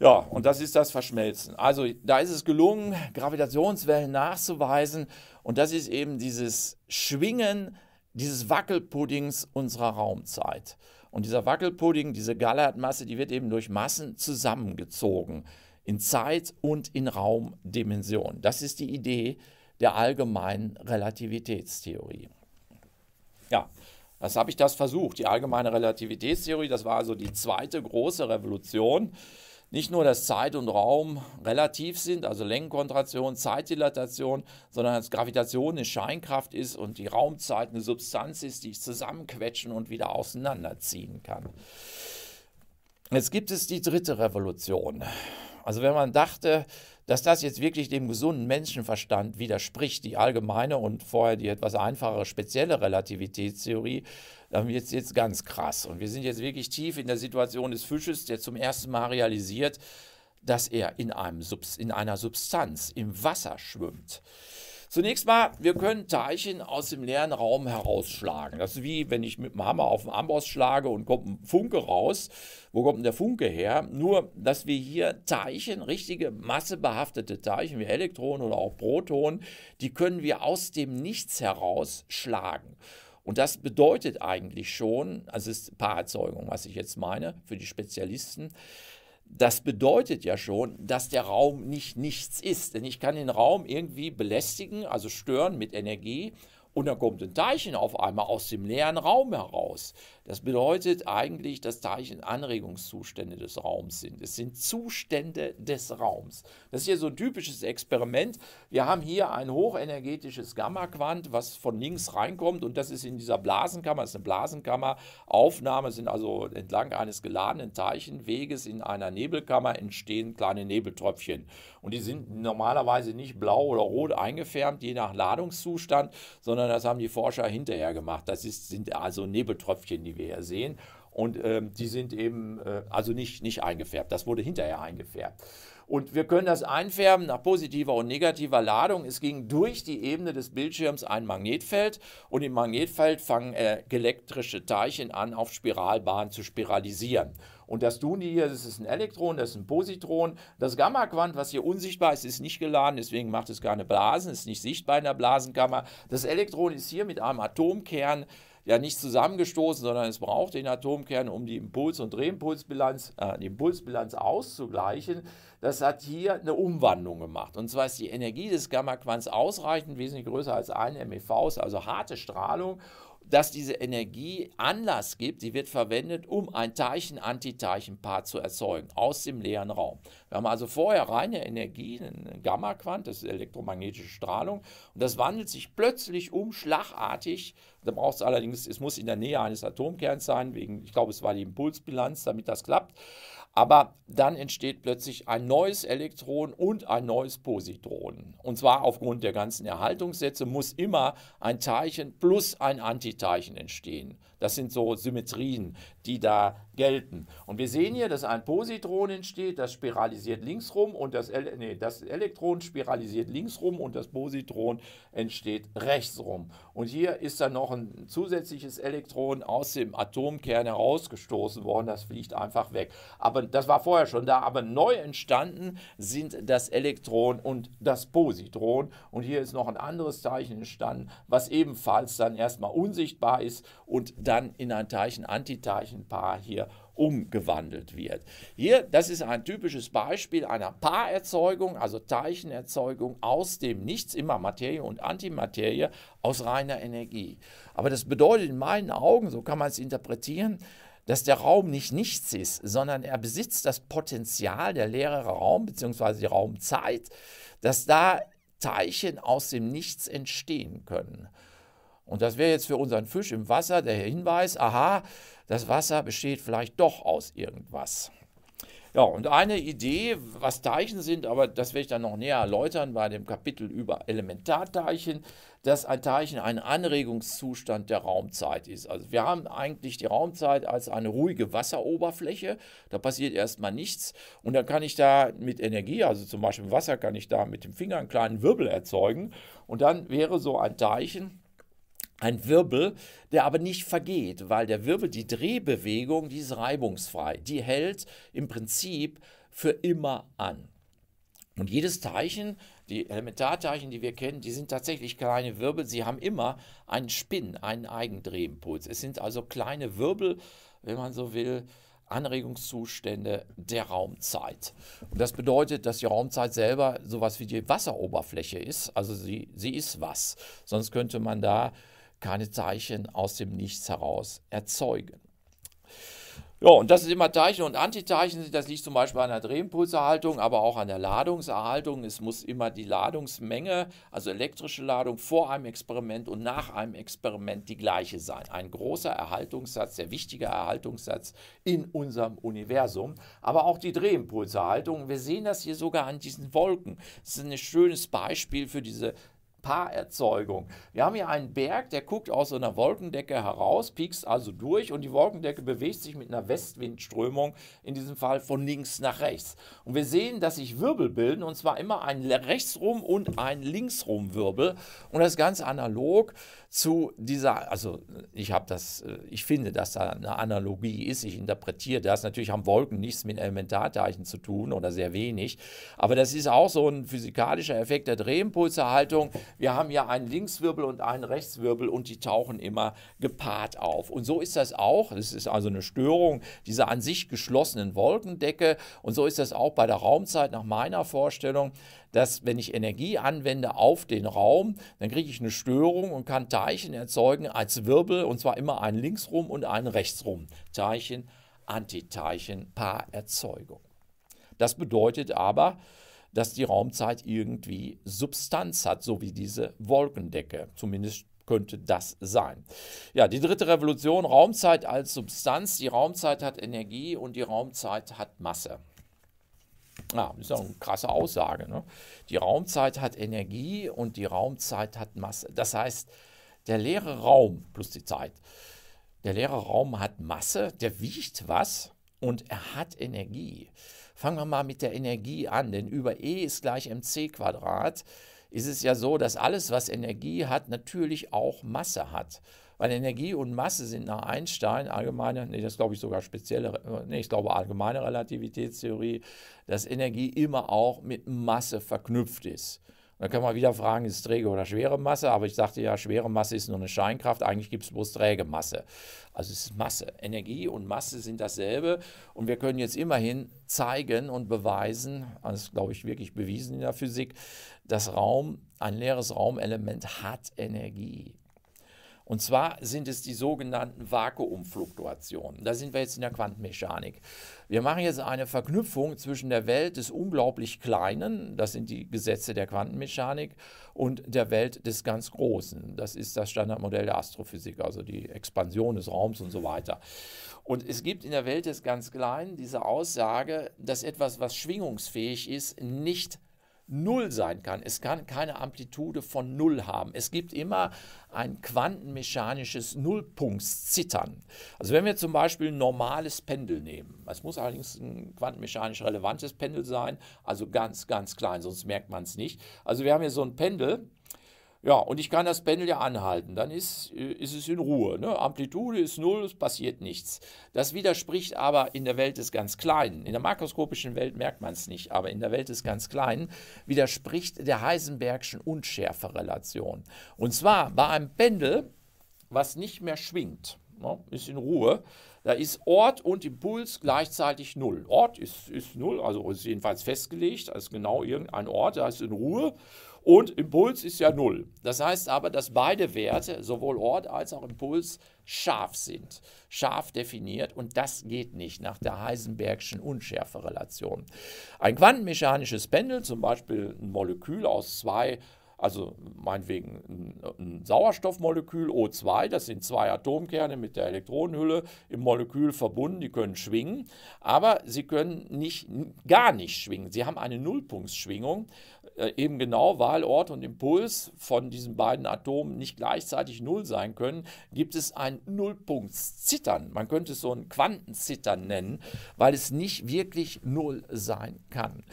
Ja, und das ist das Verschmelzen. Also da ist es gelungen, Gravitationswellen nachzuweisen. Und das ist eben dieses Schwingen dieses Wackelpuddings unserer Raumzeit. Und dieser Wackelpudding, diese gallard die wird eben durch Massen zusammengezogen in Zeit und in Raumdimension. Das ist die Idee der allgemeinen Relativitätstheorie. Ja, das habe ich das versucht? Die allgemeine Relativitätstheorie, das war also die zweite große Revolution. Nicht nur, dass Zeit und Raum relativ sind, also Längenkontraktion, Zeitdilatation, sondern dass Gravitation eine Scheinkraft ist und die Raumzeit eine Substanz ist, die ich zusammenquetschen und wieder auseinanderziehen kann. Jetzt gibt es die dritte Revolution. Also wenn man dachte, dass das jetzt wirklich dem gesunden Menschenverstand widerspricht, die allgemeine und vorher die etwas einfachere spezielle Relativitätstheorie, dann wird es jetzt ganz krass. Und wir sind jetzt wirklich tief in der Situation des Fisches, der zum ersten Mal realisiert, dass er in, einem Sub in einer Substanz im Wasser schwimmt. Zunächst mal, wir können Teilchen aus dem leeren Raum herausschlagen. Das ist wie, wenn ich mit dem Hammer auf den Amboss schlage und kommt ein Funke raus. Wo kommt denn der Funke her? Nur, dass wir hier Teilchen, richtige massebehaftete Teilchen wie Elektronen oder auch Protonen, die können wir aus dem Nichts herausschlagen. Und das bedeutet eigentlich schon, also es ist Paarerzeugung, was ich jetzt meine, für die Spezialisten, das bedeutet ja schon, dass der Raum nicht nichts ist. Denn ich kann den Raum irgendwie belästigen, also stören mit Energie. Und dann kommt ein Teilchen auf einmal aus dem leeren Raum heraus. Das bedeutet eigentlich, dass Teilchen Anregungszustände des Raums sind. Es sind Zustände des Raums. Das ist hier so ein typisches Experiment. Wir haben hier ein hochenergetisches Gamma-Quant, was von links reinkommt und das ist in dieser Blasenkammer, das ist eine Blasenkammer. Aufnahme sind also entlang eines geladenen Teilchenweges in einer Nebelkammer entstehen kleine Nebeltröpfchen. Und die sind normalerweise nicht blau oder rot eingefärbt, je nach Ladungszustand, sondern das haben die Forscher hinterher gemacht. Das ist, sind also Nebeltröpfchen, die wie wir hier sehen. Und ähm, die sind eben äh, also nicht, nicht eingefärbt. Das wurde hinterher eingefärbt. Und wir können das einfärben nach positiver und negativer Ladung. Es ging durch die Ebene des Bildschirms ein Magnetfeld und im Magnetfeld fangen äh, elektrische Teilchen an, auf Spiralbahn zu spiralisieren. Und das tun die hier, das ist ein Elektron, das ist ein Positron. Das Gamma-Quant, was hier unsichtbar ist, ist nicht geladen, deswegen macht es keine Blasen, ist nicht sichtbar in der Blasenkammer. Das Elektron ist hier mit einem Atomkern ja nicht zusammengestoßen, sondern es braucht den Atomkern, um die Impuls- und Drehimpulsbilanz, äh, die Impulsbilanz auszugleichen. Das hat hier eine Umwandlung gemacht. Und zwar ist die Energie des Gamma-Quants ausreichend, wesentlich größer als 1 MeV, also harte Strahlung dass diese Energie Anlass gibt, sie wird verwendet, um ein Teilchen-Antiteilchen-Paar zu erzeugen, aus dem leeren Raum. Wir haben also vorher reine Energie, einen Gamma-Quant, das ist elektromagnetische Strahlung, und das wandelt sich plötzlich um, schlagartig. Da braucht es allerdings, es muss in der Nähe eines Atomkerns sein, wegen, ich glaube, es war die Impulsbilanz, damit das klappt. Aber dann entsteht plötzlich ein neues Elektron und ein neues Positron. Und zwar aufgrund der ganzen Erhaltungssätze muss immer ein Teilchen plus ein Antiteilchen entstehen. Das sind so Symmetrien, die da gelten. Und wir sehen hier, dass ein Positron entsteht, das spiralisiert links rum und das, Ele nee, das Elektron spiralisiert links rum und das Positron entsteht rechts rum. Und hier ist dann noch ein zusätzliches Elektron aus dem Atomkern herausgestoßen worden, das fliegt einfach weg. Aber das war vorher schon da, aber neu entstanden sind das Elektron und das Positron. Und hier ist noch ein anderes Zeichen entstanden, was ebenfalls dann erstmal unsichtbar ist und da dann in ein Teilchen-Antiteilchen-Paar hier umgewandelt wird. Hier, das ist ein typisches Beispiel einer Paarerzeugung, also Teilchenerzeugung aus dem Nichts, immer Materie und Antimaterie, aus reiner Energie. Aber das bedeutet in meinen Augen, so kann man es interpretieren, dass der Raum nicht nichts ist, sondern er besitzt das Potenzial, der leere Raum bzw. die Raumzeit, dass da Teilchen aus dem Nichts entstehen können. Und das wäre jetzt für unseren Fisch im Wasser der Hinweis, aha, das Wasser besteht vielleicht doch aus irgendwas. Ja, und eine Idee, was Teilchen sind, aber das werde ich dann noch näher erläutern bei dem Kapitel über Elementarteilchen, dass ein Teilchen ein Anregungszustand der Raumzeit ist. Also wir haben eigentlich die Raumzeit als eine ruhige Wasseroberfläche, da passiert erstmal nichts und dann kann ich da mit Energie, also zum Beispiel Wasser, kann ich da mit dem Finger einen kleinen Wirbel erzeugen und dann wäre so ein Teilchen ein Wirbel, der aber nicht vergeht, weil der Wirbel, die Drehbewegung, die ist reibungsfrei. Die hält im Prinzip für immer an. Und jedes Teilchen, die Elementarteilchen, die wir kennen, die sind tatsächlich kleine Wirbel. Sie haben immer einen Spin, einen Eigendrehimpuls. Es sind also kleine Wirbel, wenn man so will, Anregungszustände der Raumzeit. Und das bedeutet, dass die Raumzeit selber sowas wie die Wasseroberfläche ist. Also sie, sie ist was. Sonst könnte man da keine Teilchen aus dem Nichts heraus erzeugen. Ja, und das sind immer Teilchen und Antiteilchen. Das liegt zum Beispiel an der Drehimpulserhaltung, aber auch an der Ladungserhaltung. Es muss immer die Ladungsmenge, also elektrische Ladung, vor einem Experiment und nach einem Experiment die gleiche sein. Ein großer Erhaltungssatz, sehr wichtiger Erhaltungssatz in unserem Universum. Aber auch die Drehimpulserhaltung. Wir sehen das hier sogar an diesen Wolken. Das ist ein schönes Beispiel für diese Paarerzeugung. Wir haben hier einen Berg, der guckt aus einer Wolkendecke heraus, piekst also durch und die Wolkendecke bewegt sich mit einer Westwindströmung, in diesem Fall von links nach rechts. Und wir sehen, dass sich Wirbel bilden und zwar immer ein rechtsrum und ein linksrum Wirbel und das ganz analog zu dieser, also ich habe das, äh, ich finde, dass da eine Analogie ist, ich interpretiere das. Natürlich haben Wolken nichts mit Elementarteilchen zu tun oder sehr wenig, aber das ist auch so ein physikalischer Effekt der Drehimpulserhaltung, wir haben ja einen Linkswirbel und einen Rechtswirbel und die tauchen immer gepaart auf. Und so ist das auch. Es ist also eine Störung dieser an sich geschlossenen Wolkendecke. Und so ist das auch bei der Raumzeit nach meiner Vorstellung dass wenn ich Energie anwende auf den Raum, dann kriege ich eine Störung und kann Teilchen erzeugen als Wirbel und zwar immer einen linksrum und einen rechtsrum. Teilchen, Antiteilchen, Paarerzeugung. Das bedeutet aber, dass die Raumzeit irgendwie Substanz hat, so wie diese Wolkendecke. Zumindest könnte das sein. Ja, die dritte Revolution, Raumzeit als Substanz. Die Raumzeit hat Energie und die Raumzeit hat Masse. Ja, ah, ist auch eine krasse Aussage. Ne? Die Raumzeit hat Energie und die Raumzeit hat Masse. Das heißt, der leere Raum plus die Zeit. Der leere Raum hat Masse, der wiegt was und er hat Energie. Fangen wir mal mit der Energie an, denn über E ist gleich mc Quadrat ist es ja so, dass alles, was Energie hat, natürlich auch Masse hat. Weil Energie und Masse sind nach Einstein allgemeine, nee, das glaube ich sogar spezielle, nee, ich glaube allgemeine Relativitätstheorie, dass Energie immer auch mit Masse verknüpft ist. Dann kann man wieder fragen, ist es träge oder schwere Masse? Aber ich sagte ja, schwere Masse ist nur eine Scheinkraft, eigentlich gibt es bloß träge Masse. Also es ist Masse. Energie und Masse sind dasselbe und wir können jetzt immerhin zeigen und beweisen, das ist, glaube ich, wirklich bewiesen in der Physik, dass Raum, ein leeres Raumelement hat Energie. Und zwar sind es die sogenannten Vakuumfluktuationen. Da sind wir jetzt in der Quantenmechanik. Wir machen jetzt eine Verknüpfung zwischen der Welt des unglaublich Kleinen, das sind die Gesetze der Quantenmechanik, und der Welt des ganz Großen. Das ist das Standardmodell der Astrophysik, also die Expansion des Raums und so weiter. Und es gibt in der Welt des ganz Kleinen diese Aussage, dass etwas, was schwingungsfähig ist, nicht Null sein kann. Es kann keine Amplitude von Null haben. Es gibt immer ein quantenmechanisches Nullpunktszittern. Also wenn wir zum Beispiel ein normales Pendel nehmen, es muss allerdings ein quantenmechanisch relevantes Pendel sein, also ganz, ganz klein, sonst merkt man es nicht. Also wir haben hier so ein Pendel, ja, und ich kann das Pendel ja anhalten, dann ist, äh, ist es in Ruhe. Ne? Amplitude ist null, es passiert nichts. Das widerspricht aber in der Welt des ganz Kleinen. In der makroskopischen Welt merkt man es nicht, aber in der Welt des ganz Kleinen widerspricht der Heisenbergschen Unschärferelation. Und zwar bei einem Pendel, was nicht mehr schwingt, ne? ist in Ruhe, da ist Ort und Impuls gleichzeitig null. Ort ist, ist null, also ist jedenfalls festgelegt, als genau irgendein Ort, da ist in Ruhe. Und Impuls ist ja null. Das heißt aber, dass beide Werte, sowohl Ort als auch Impuls, scharf sind, scharf definiert und das geht nicht nach der Heisenbergschen Unschärferelation. Ein quantenmechanisches Pendel, zum Beispiel ein Molekül aus zwei also meinetwegen ein, ein Sauerstoffmolekül O2, das sind zwei Atomkerne mit der Elektronenhülle im Molekül verbunden, die können schwingen, aber sie können nicht, gar nicht schwingen. Sie haben eine Nullpunktsschwingung, äh, eben genau, weil Ort und Impuls von diesen beiden Atomen nicht gleichzeitig Null sein können, gibt es ein Nullpunktszittern. Man könnte es so ein Quantenzittern nennen, weil es nicht wirklich Null sein kann.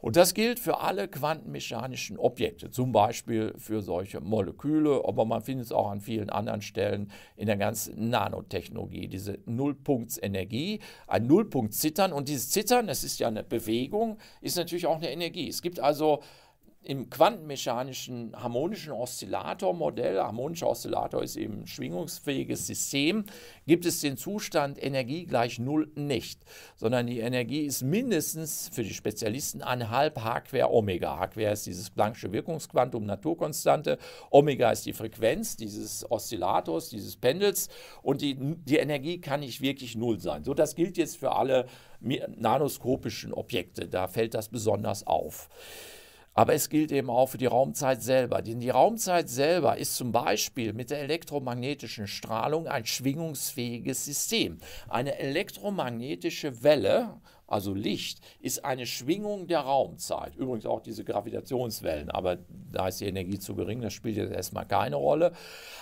Und das gilt für alle quantenmechanischen Objekte, zum Beispiel für solche Moleküle, aber man findet es auch an vielen anderen Stellen in der ganzen Nanotechnologie, diese Nullpunktsenergie, ein Nullpunktzittern. Und dieses Zittern, das ist ja eine Bewegung, ist natürlich auch eine Energie. Es gibt also im quantenmechanischen harmonischen Oszillatormodell, harmonischer Oszillator ist eben ein schwingungsfähiges System, gibt es den Zustand Energie gleich Null nicht, sondern die Energie ist mindestens für die Spezialisten ein halb H quer Omega. H quer ist dieses Planck'sche Wirkungsquantum, Naturkonstante, Omega ist die Frequenz dieses Oszillators, dieses Pendels und die, die Energie kann nicht wirklich Null sein. So, das gilt jetzt für alle nanoskopischen Objekte, da fällt das besonders auf. Aber es gilt eben auch für die Raumzeit selber. Denn die Raumzeit selber ist zum Beispiel mit der elektromagnetischen Strahlung ein schwingungsfähiges System. Eine elektromagnetische Welle, also Licht ist eine Schwingung der Raumzeit. Übrigens auch diese Gravitationswellen, aber da ist die Energie zu gering, das spielt jetzt erstmal keine Rolle.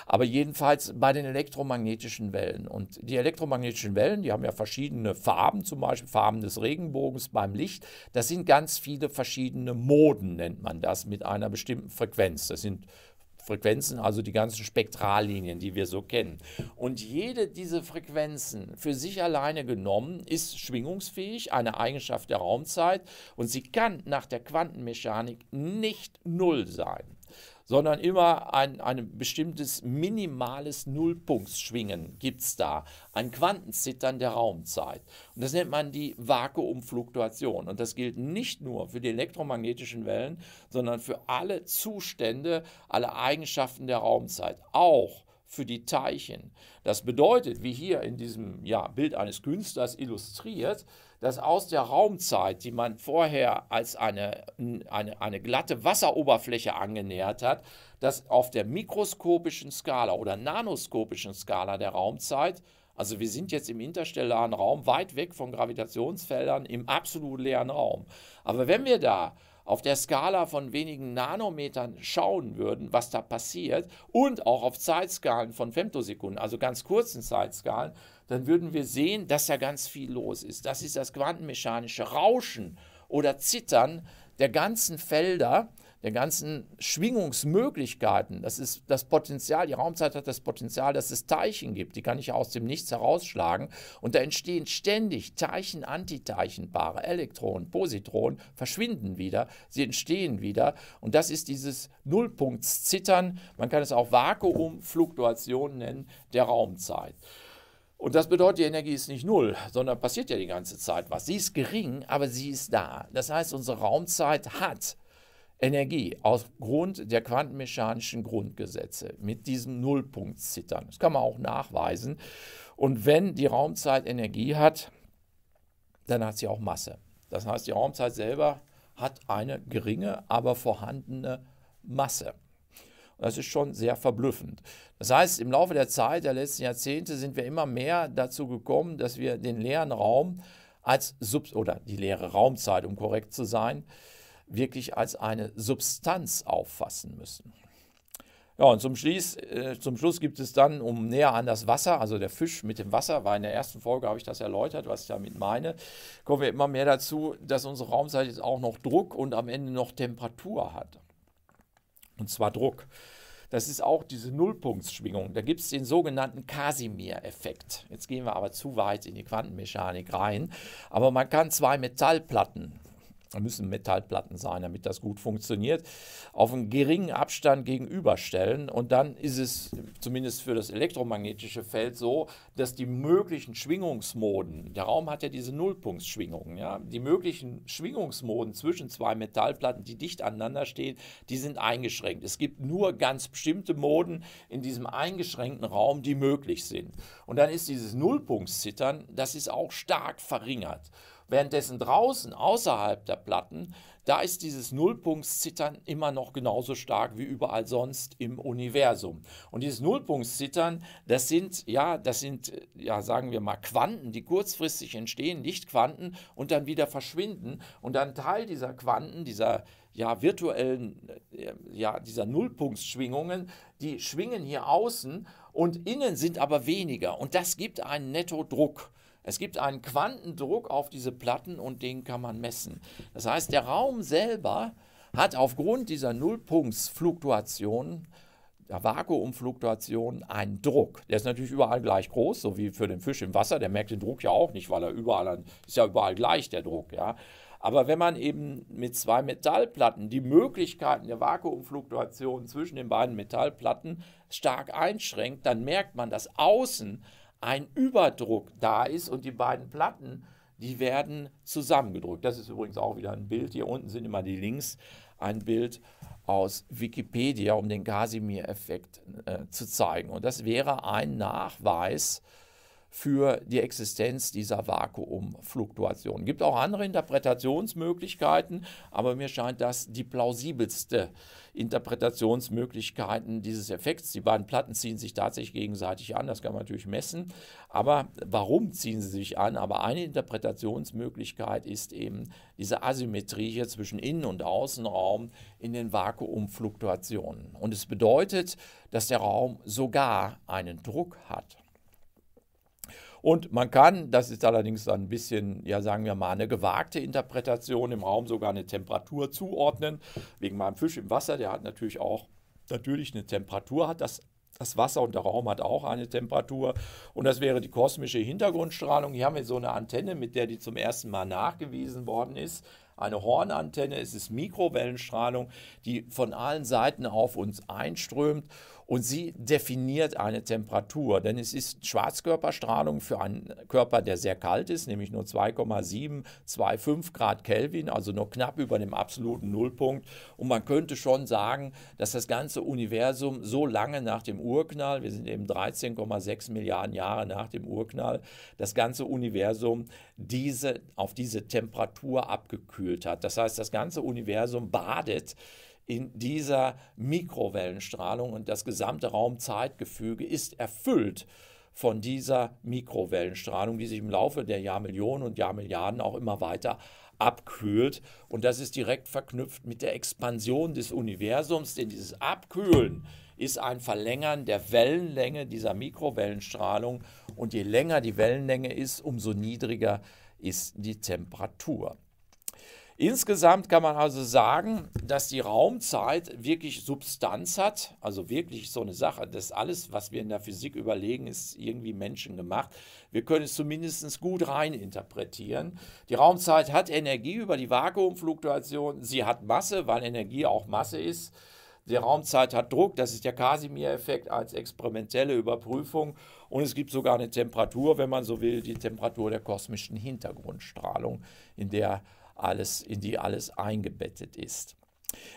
Aber jedenfalls bei den elektromagnetischen Wellen. Und die elektromagnetischen Wellen, die haben ja verschiedene Farben, zum Beispiel Farben des Regenbogens beim Licht. Das sind ganz viele verschiedene Moden, nennt man das, mit einer bestimmten Frequenz. Das sind Frequenzen, also die ganzen Spektrallinien, die wir so kennen. Und jede dieser Frequenzen für sich alleine genommen ist schwingungsfähig, eine Eigenschaft der Raumzeit und sie kann nach der Quantenmechanik nicht null sein sondern immer ein, ein bestimmtes minimales Nullpunktschwingen gibt es da. Ein Quantenzittern der Raumzeit. Und das nennt man die Vakuumfluktuation. Und das gilt nicht nur für die elektromagnetischen Wellen, sondern für alle Zustände, alle Eigenschaften der Raumzeit. Auch für die Teilchen. Das bedeutet, wie hier in diesem ja, Bild eines Künstlers illustriert, dass aus der Raumzeit, die man vorher als eine, eine, eine glatte Wasseroberfläche angenähert hat, dass auf der mikroskopischen Skala oder nanoskopischen Skala der Raumzeit also wir sind jetzt im interstellaren Raum, weit weg von Gravitationsfeldern, im absolut leeren Raum. Aber wenn wir da auf der Skala von wenigen Nanometern schauen würden, was da passiert, und auch auf Zeitskalen von Femtosekunden, also ganz kurzen Zeitskalen, dann würden wir sehen, dass ja ganz viel los ist. Das ist das quantenmechanische Rauschen oder Zittern der ganzen Felder, der ganzen Schwingungsmöglichkeiten. Das ist das Potenzial, die Raumzeit hat das Potenzial, dass es Teilchen gibt. Die kann ich aus dem Nichts herausschlagen. Und da entstehen ständig Teilchen, Antiteilchenpaare, Elektronen, Positronen, verschwinden wieder, sie entstehen wieder. Und das ist dieses Nullpunktzittern, man kann es auch Vakuumfluktuation nennen, der Raumzeit. Und das bedeutet, die Energie ist nicht null, sondern passiert ja die ganze Zeit was. Sie ist gering, aber sie ist da. Das heißt, unsere Raumzeit hat Energie aufgrund der quantenmechanischen Grundgesetze mit diesem Nullpunkt zittern. Das kann man auch nachweisen. Und wenn die Raumzeit Energie hat, dann hat sie auch Masse. Das heißt, die Raumzeit selber hat eine geringe, aber vorhandene Masse. Und das ist schon sehr verblüffend. Das heißt, im Laufe der Zeit, der letzten Jahrzehnte, sind wir immer mehr dazu gekommen, dass wir den leeren Raum als Sub oder die leere Raumzeit, um korrekt zu sein, wirklich als eine Substanz auffassen müssen. Ja, und zum, Schließ, äh, zum Schluss gibt es dann um näher an das Wasser, also der Fisch mit dem Wasser, weil in der ersten Folge, habe ich das erläutert, was ich damit meine, kommen wir immer mehr dazu, dass unsere Raumzeit jetzt auch noch Druck und am Ende noch Temperatur hat und zwar Druck. Das ist auch diese Nullpunktschwingung. Da gibt es den sogenannten Casimir-Effekt. Jetzt gehen wir aber zu weit in die Quantenmechanik rein. Aber man kann zwei Metallplatten müssen Metallplatten sein, damit das gut funktioniert, auf einen geringen Abstand gegenüberstellen. Und dann ist es zumindest für das elektromagnetische Feld so, dass die möglichen Schwingungsmoden, der Raum hat ja diese Nullpunktschwingungen, ja, die möglichen Schwingungsmoden zwischen zwei Metallplatten, die dicht aneinander stehen, die sind eingeschränkt. Es gibt nur ganz bestimmte Moden in diesem eingeschränkten Raum, die möglich sind. Und dann ist dieses Nullpunktzittern, das ist auch stark verringert. Währenddessen draußen, außerhalb der Platten, da ist dieses Nullpunktszittern immer noch genauso stark wie überall sonst im Universum. Und dieses Nullpunktszittern, das sind, ja, das sind, ja, sagen wir mal, Quanten, die kurzfristig entstehen, Lichtquanten und dann wieder verschwinden. Und dann Teil dieser Quanten, dieser ja, virtuellen, äh, ja, dieser Nullpunktschwingungen, die schwingen hier außen und innen sind aber weniger. Und das gibt einen Nettodruck. Es gibt einen Quantendruck auf diese Platten und den kann man messen. Das heißt, der Raum selber hat aufgrund dieser Nullpunktsfluktuation der Vakuumfluktuation einen Druck. Der ist natürlich überall gleich groß, so wie für den Fisch im Wasser. Der merkt den Druck ja auch nicht, weil er überall ist ja überall gleich der Druck, ja. Aber wenn man eben mit zwei Metallplatten die Möglichkeiten der Vakuumfluktuation zwischen den beiden Metallplatten stark einschränkt, dann merkt man, dass außen ein Überdruck da ist und die beiden Platten, die werden zusammengedrückt. Das ist übrigens auch wieder ein Bild. Hier unten sind immer die Links. Ein Bild aus Wikipedia, um den Casimir-Effekt äh, zu zeigen. Und das wäre ein Nachweis für die Existenz dieser Vakuumfluktuation. Es Gibt auch andere Interpretationsmöglichkeiten, aber mir scheint das die plausibelste äh, Interpretationsmöglichkeiten dieses Effekts. Die beiden Platten ziehen sich tatsächlich gegenseitig an, das kann man natürlich messen. Aber warum ziehen sie sich an? Aber eine Interpretationsmöglichkeit ist eben diese Asymmetrie hier zwischen Innen- und Außenraum in den Vakuumfluktuationen. Und es bedeutet, dass der Raum sogar einen Druck hat. Und man kann, das ist allerdings dann ein bisschen, ja sagen wir mal, eine gewagte Interpretation im Raum sogar eine Temperatur zuordnen. Wegen meinem Fisch im Wasser, der hat natürlich auch natürlich eine Temperatur, hat das das Wasser und der Raum hat auch eine Temperatur. Und das wäre die kosmische Hintergrundstrahlung. Hier haben wir so eine Antenne, mit der die zum ersten Mal nachgewiesen worden ist. Eine Hornantenne, es ist Mikrowellenstrahlung, die von allen Seiten auf uns einströmt und sie definiert eine Temperatur, denn es ist Schwarzkörperstrahlung für einen Körper, der sehr kalt ist, nämlich nur 2,725 Grad Kelvin, also nur knapp über dem absoluten Nullpunkt. Und man könnte schon sagen, dass das ganze Universum so lange nach dem Urknall, wir sind eben 13,6 Milliarden Jahre nach dem Urknall, das ganze Universum diese, auf diese Temperatur abgekühlt hat. Das heißt, das ganze Universum badet in dieser Mikrowellenstrahlung und das gesamte Raumzeitgefüge ist erfüllt von dieser Mikrowellenstrahlung, die sich im Laufe der Jahrmillionen und Jahrmilliarden auch immer weiter abkühlt. Und das ist direkt verknüpft mit der Expansion des Universums, denn dieses Abkühlen ist ein Verlängern der Wellenlänge dieser Mikrowellenstrahlung. Und je länger die Wellenlänge ist, umso niedriger ist die Temperatur. Insgesamt kann man also sagen, dass die Raumzeit wirklich Substanz hat, also wirklich so eine Sache. Das alles, was wir in der Physik überlegen, ist irgendwie menschengemacht. Wir können es zumindest gut rein interpretieren. Die Raumzeit hat Energie über die Vakuumfluktuation. Sie hat Masse, weil Energie auch Masse ist. Die Raumzeit hat Druck, das ist der Casimir-Effekt als experimentelle Überprüfung. Und es gibt sogar eine Temperatur, wenn man so will, die Temperatur der kosmischen Hintergrundstrahlung, in der alles, in die alles eingebettet ist.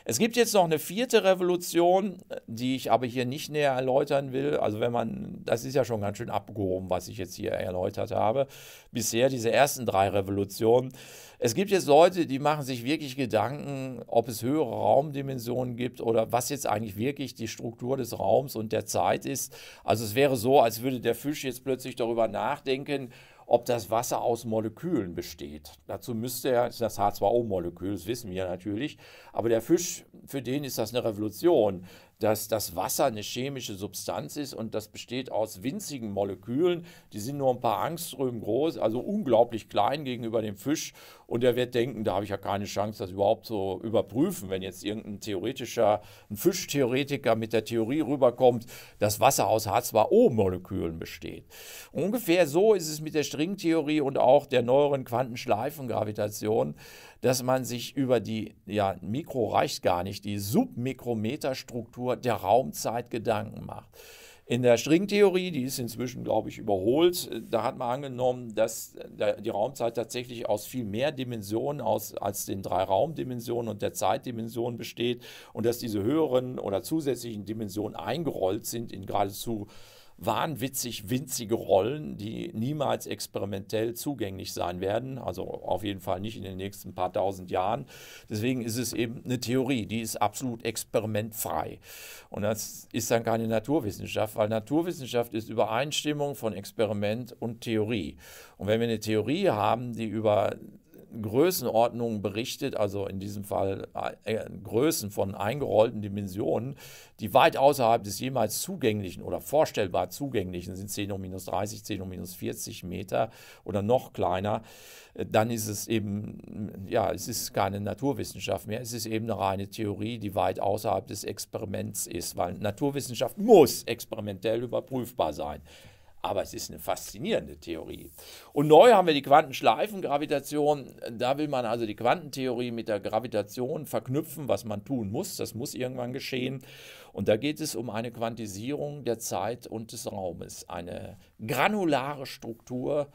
Es gibt jetzt noch eine vierte Revolution, die ich aber hier nicht näher erläutern will. Also wenn man, das ist ja schon ganz schön abgehoben, was ich jetzt hier erläutert habe. Bisher diese ersten drei Revolutionen. Es gibt jetzt Leute, die machen sich wirklich Gedanken, ob es höhere Raumdimensionen gibt oder was jetzt eigentlich wirklich die Struktur des Raums und der Zeit ist. Also es wäre so, als würde der Fisch jetzt plötzlich darüber nachdenken, ob das Wasser aus Molekülen besteht. Dazu müsste er, das H2O-Molekül, das wissen wir natürlich, aber der Fisch, für den ist das eine Revolution dass das Wasser eine chemische Substanz ist und das besteht aus winzigen Molekülen. Die sind nur ein paar Angströmen groß, also unglaublich klein gegenüber dem Fisch. Und er wird denken, da habe ich ja keine Chance, das überhaupt zu überprüfen. Wenn jetzt irgendein theoretischer, ein Fischtheoretiker mit der Theorie rüberkommt, dass Wasser aus H2O-Molekülen besteht. Ungefähr so ist es mit der Stringtheorie und auch der neueren Quantenschleifengravitation, dass man sich über die, ja, Mikro reicht gar nicht, die Submikrometerstruktur nur der Raumzeit Gedanken macht. In der Stringtheorie, die ist inzwischen, glaube ich, überholt, äh, da hat man angenommen, dass äh, die Raumzeit tatsächlich aus viel mehr Dimensionen aus, als den drei Raumdimensionen und der Zeitdimension besteht und dass diese höheren oder zusätzlichen Dimensionen eingerollt sind in geradezu äh, wahnwitzig winzige Rollen, die niemals experimentell zugänglich sein werden. Also auf jeden Fall nicht in den nächsten paar tausend Jahren. Deswegen ist es eben eine Theorie, die ist absolut experimentfrei. Und das ist dann keine Naturwissenschaft, weil Naturwissenschaft ist Übereinstimmung von Experiment und Theorie. Und wenn wir eine Theorie haben, die über Größenordnungen berichtet, also in diesem Fall äh, äh, Größen von eingerollten Dimensionen, die weit außerhalb des jemals zugänglichen oder vorstellbar zugänglichen sind 10 hoch minus 30, 10 hoch minus 40 Meter oder noch kleiner, äh, dann ist es eben, mm, ja, es ist keine Naturwissenschaft mehr, es ist eben eine reine Theorie, die weit außerhalb des Experiments ist, weil Naturwissenschaft muss experimentell überprüfbar sein. Aber es ist eine faszinierende Theorie. Und neu haben wir die Quantenschleifengravitation. Da will man also die Quantentheorie mit der Gravitation verknüpfen, was man tun muss. Das muss irgendwann geschehen. Und da geht es um eine Quantisierung der Zeit und des Raumes. Eine granulare Struktur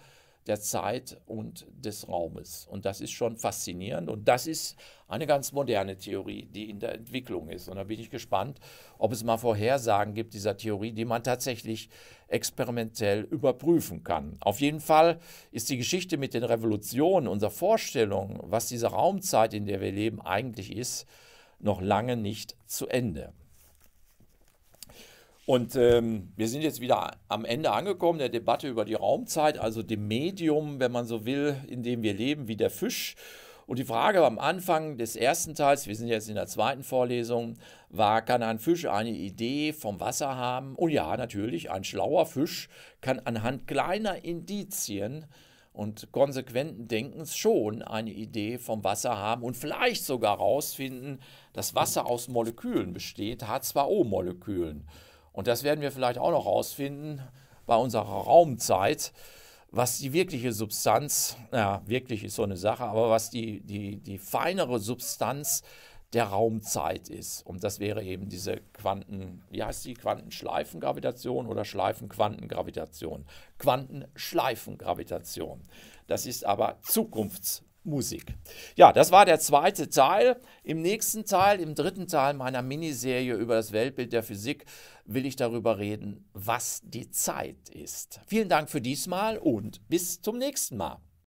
der Zeit und des Raumes. Und das ist schon faszinierend. Und das ist eine ganz moderne Theorie, die in der Entwicklung ist. Und da bin ich gespannt, ob es mal Vorhersagen gibt dieser Theorie, die man tatsächlich experimentell überprüfen kann. Auf jeden Fall ist die Geschichte mit den Revolutionen, unserer Vorstellung, was diese Raumzeit, in der wir leben, eigentlich ist, noch lange nicht zu Ende. Und ähm, wir sind jetzt wieder am Ende angekommen der Debatte über die Raumzeit, also dem Medium, wenn man so will, in dem wir leben, wie der Fisch. Und die Frage am Anfang des ersten Teils, wir sind jetzt in der zweiten Vorlesung, war, kann ein Fisch eine Idee vom Wasser haben? Und ja, natürlich, ein schlauer Fisch kann anhand kleiner Indizien und konsequenten Denkens schon eine Idee vom Wasser haben und vielleicht sogar herausfinden, dass Wasser aus Molekülen besteht, H2O-Molekülen. Und das werden wir vielleicht auch noch rausfinden bei unserer Raumzeit, was die wirkliche Substanz, ja, wirklich ist so eine Sache, aber was die, die, die feinere Substanz der Raumzeit ist. Und das wäre eben diese Quanten, wie heißt die? Quantenschleifengravitation oder Schleifenquantengravitation? Quantenschleifengravitation. Das ist aber Zukunftsmusik. Ja, das war der zweite Teil. Im nächsten Teil, im dritten Teil meiner Miniserie über das Weltbild der Physik, will ich darüber reden, was die Zeit ist. Vielen Dank für diesmal und bis zum nächsten Mal.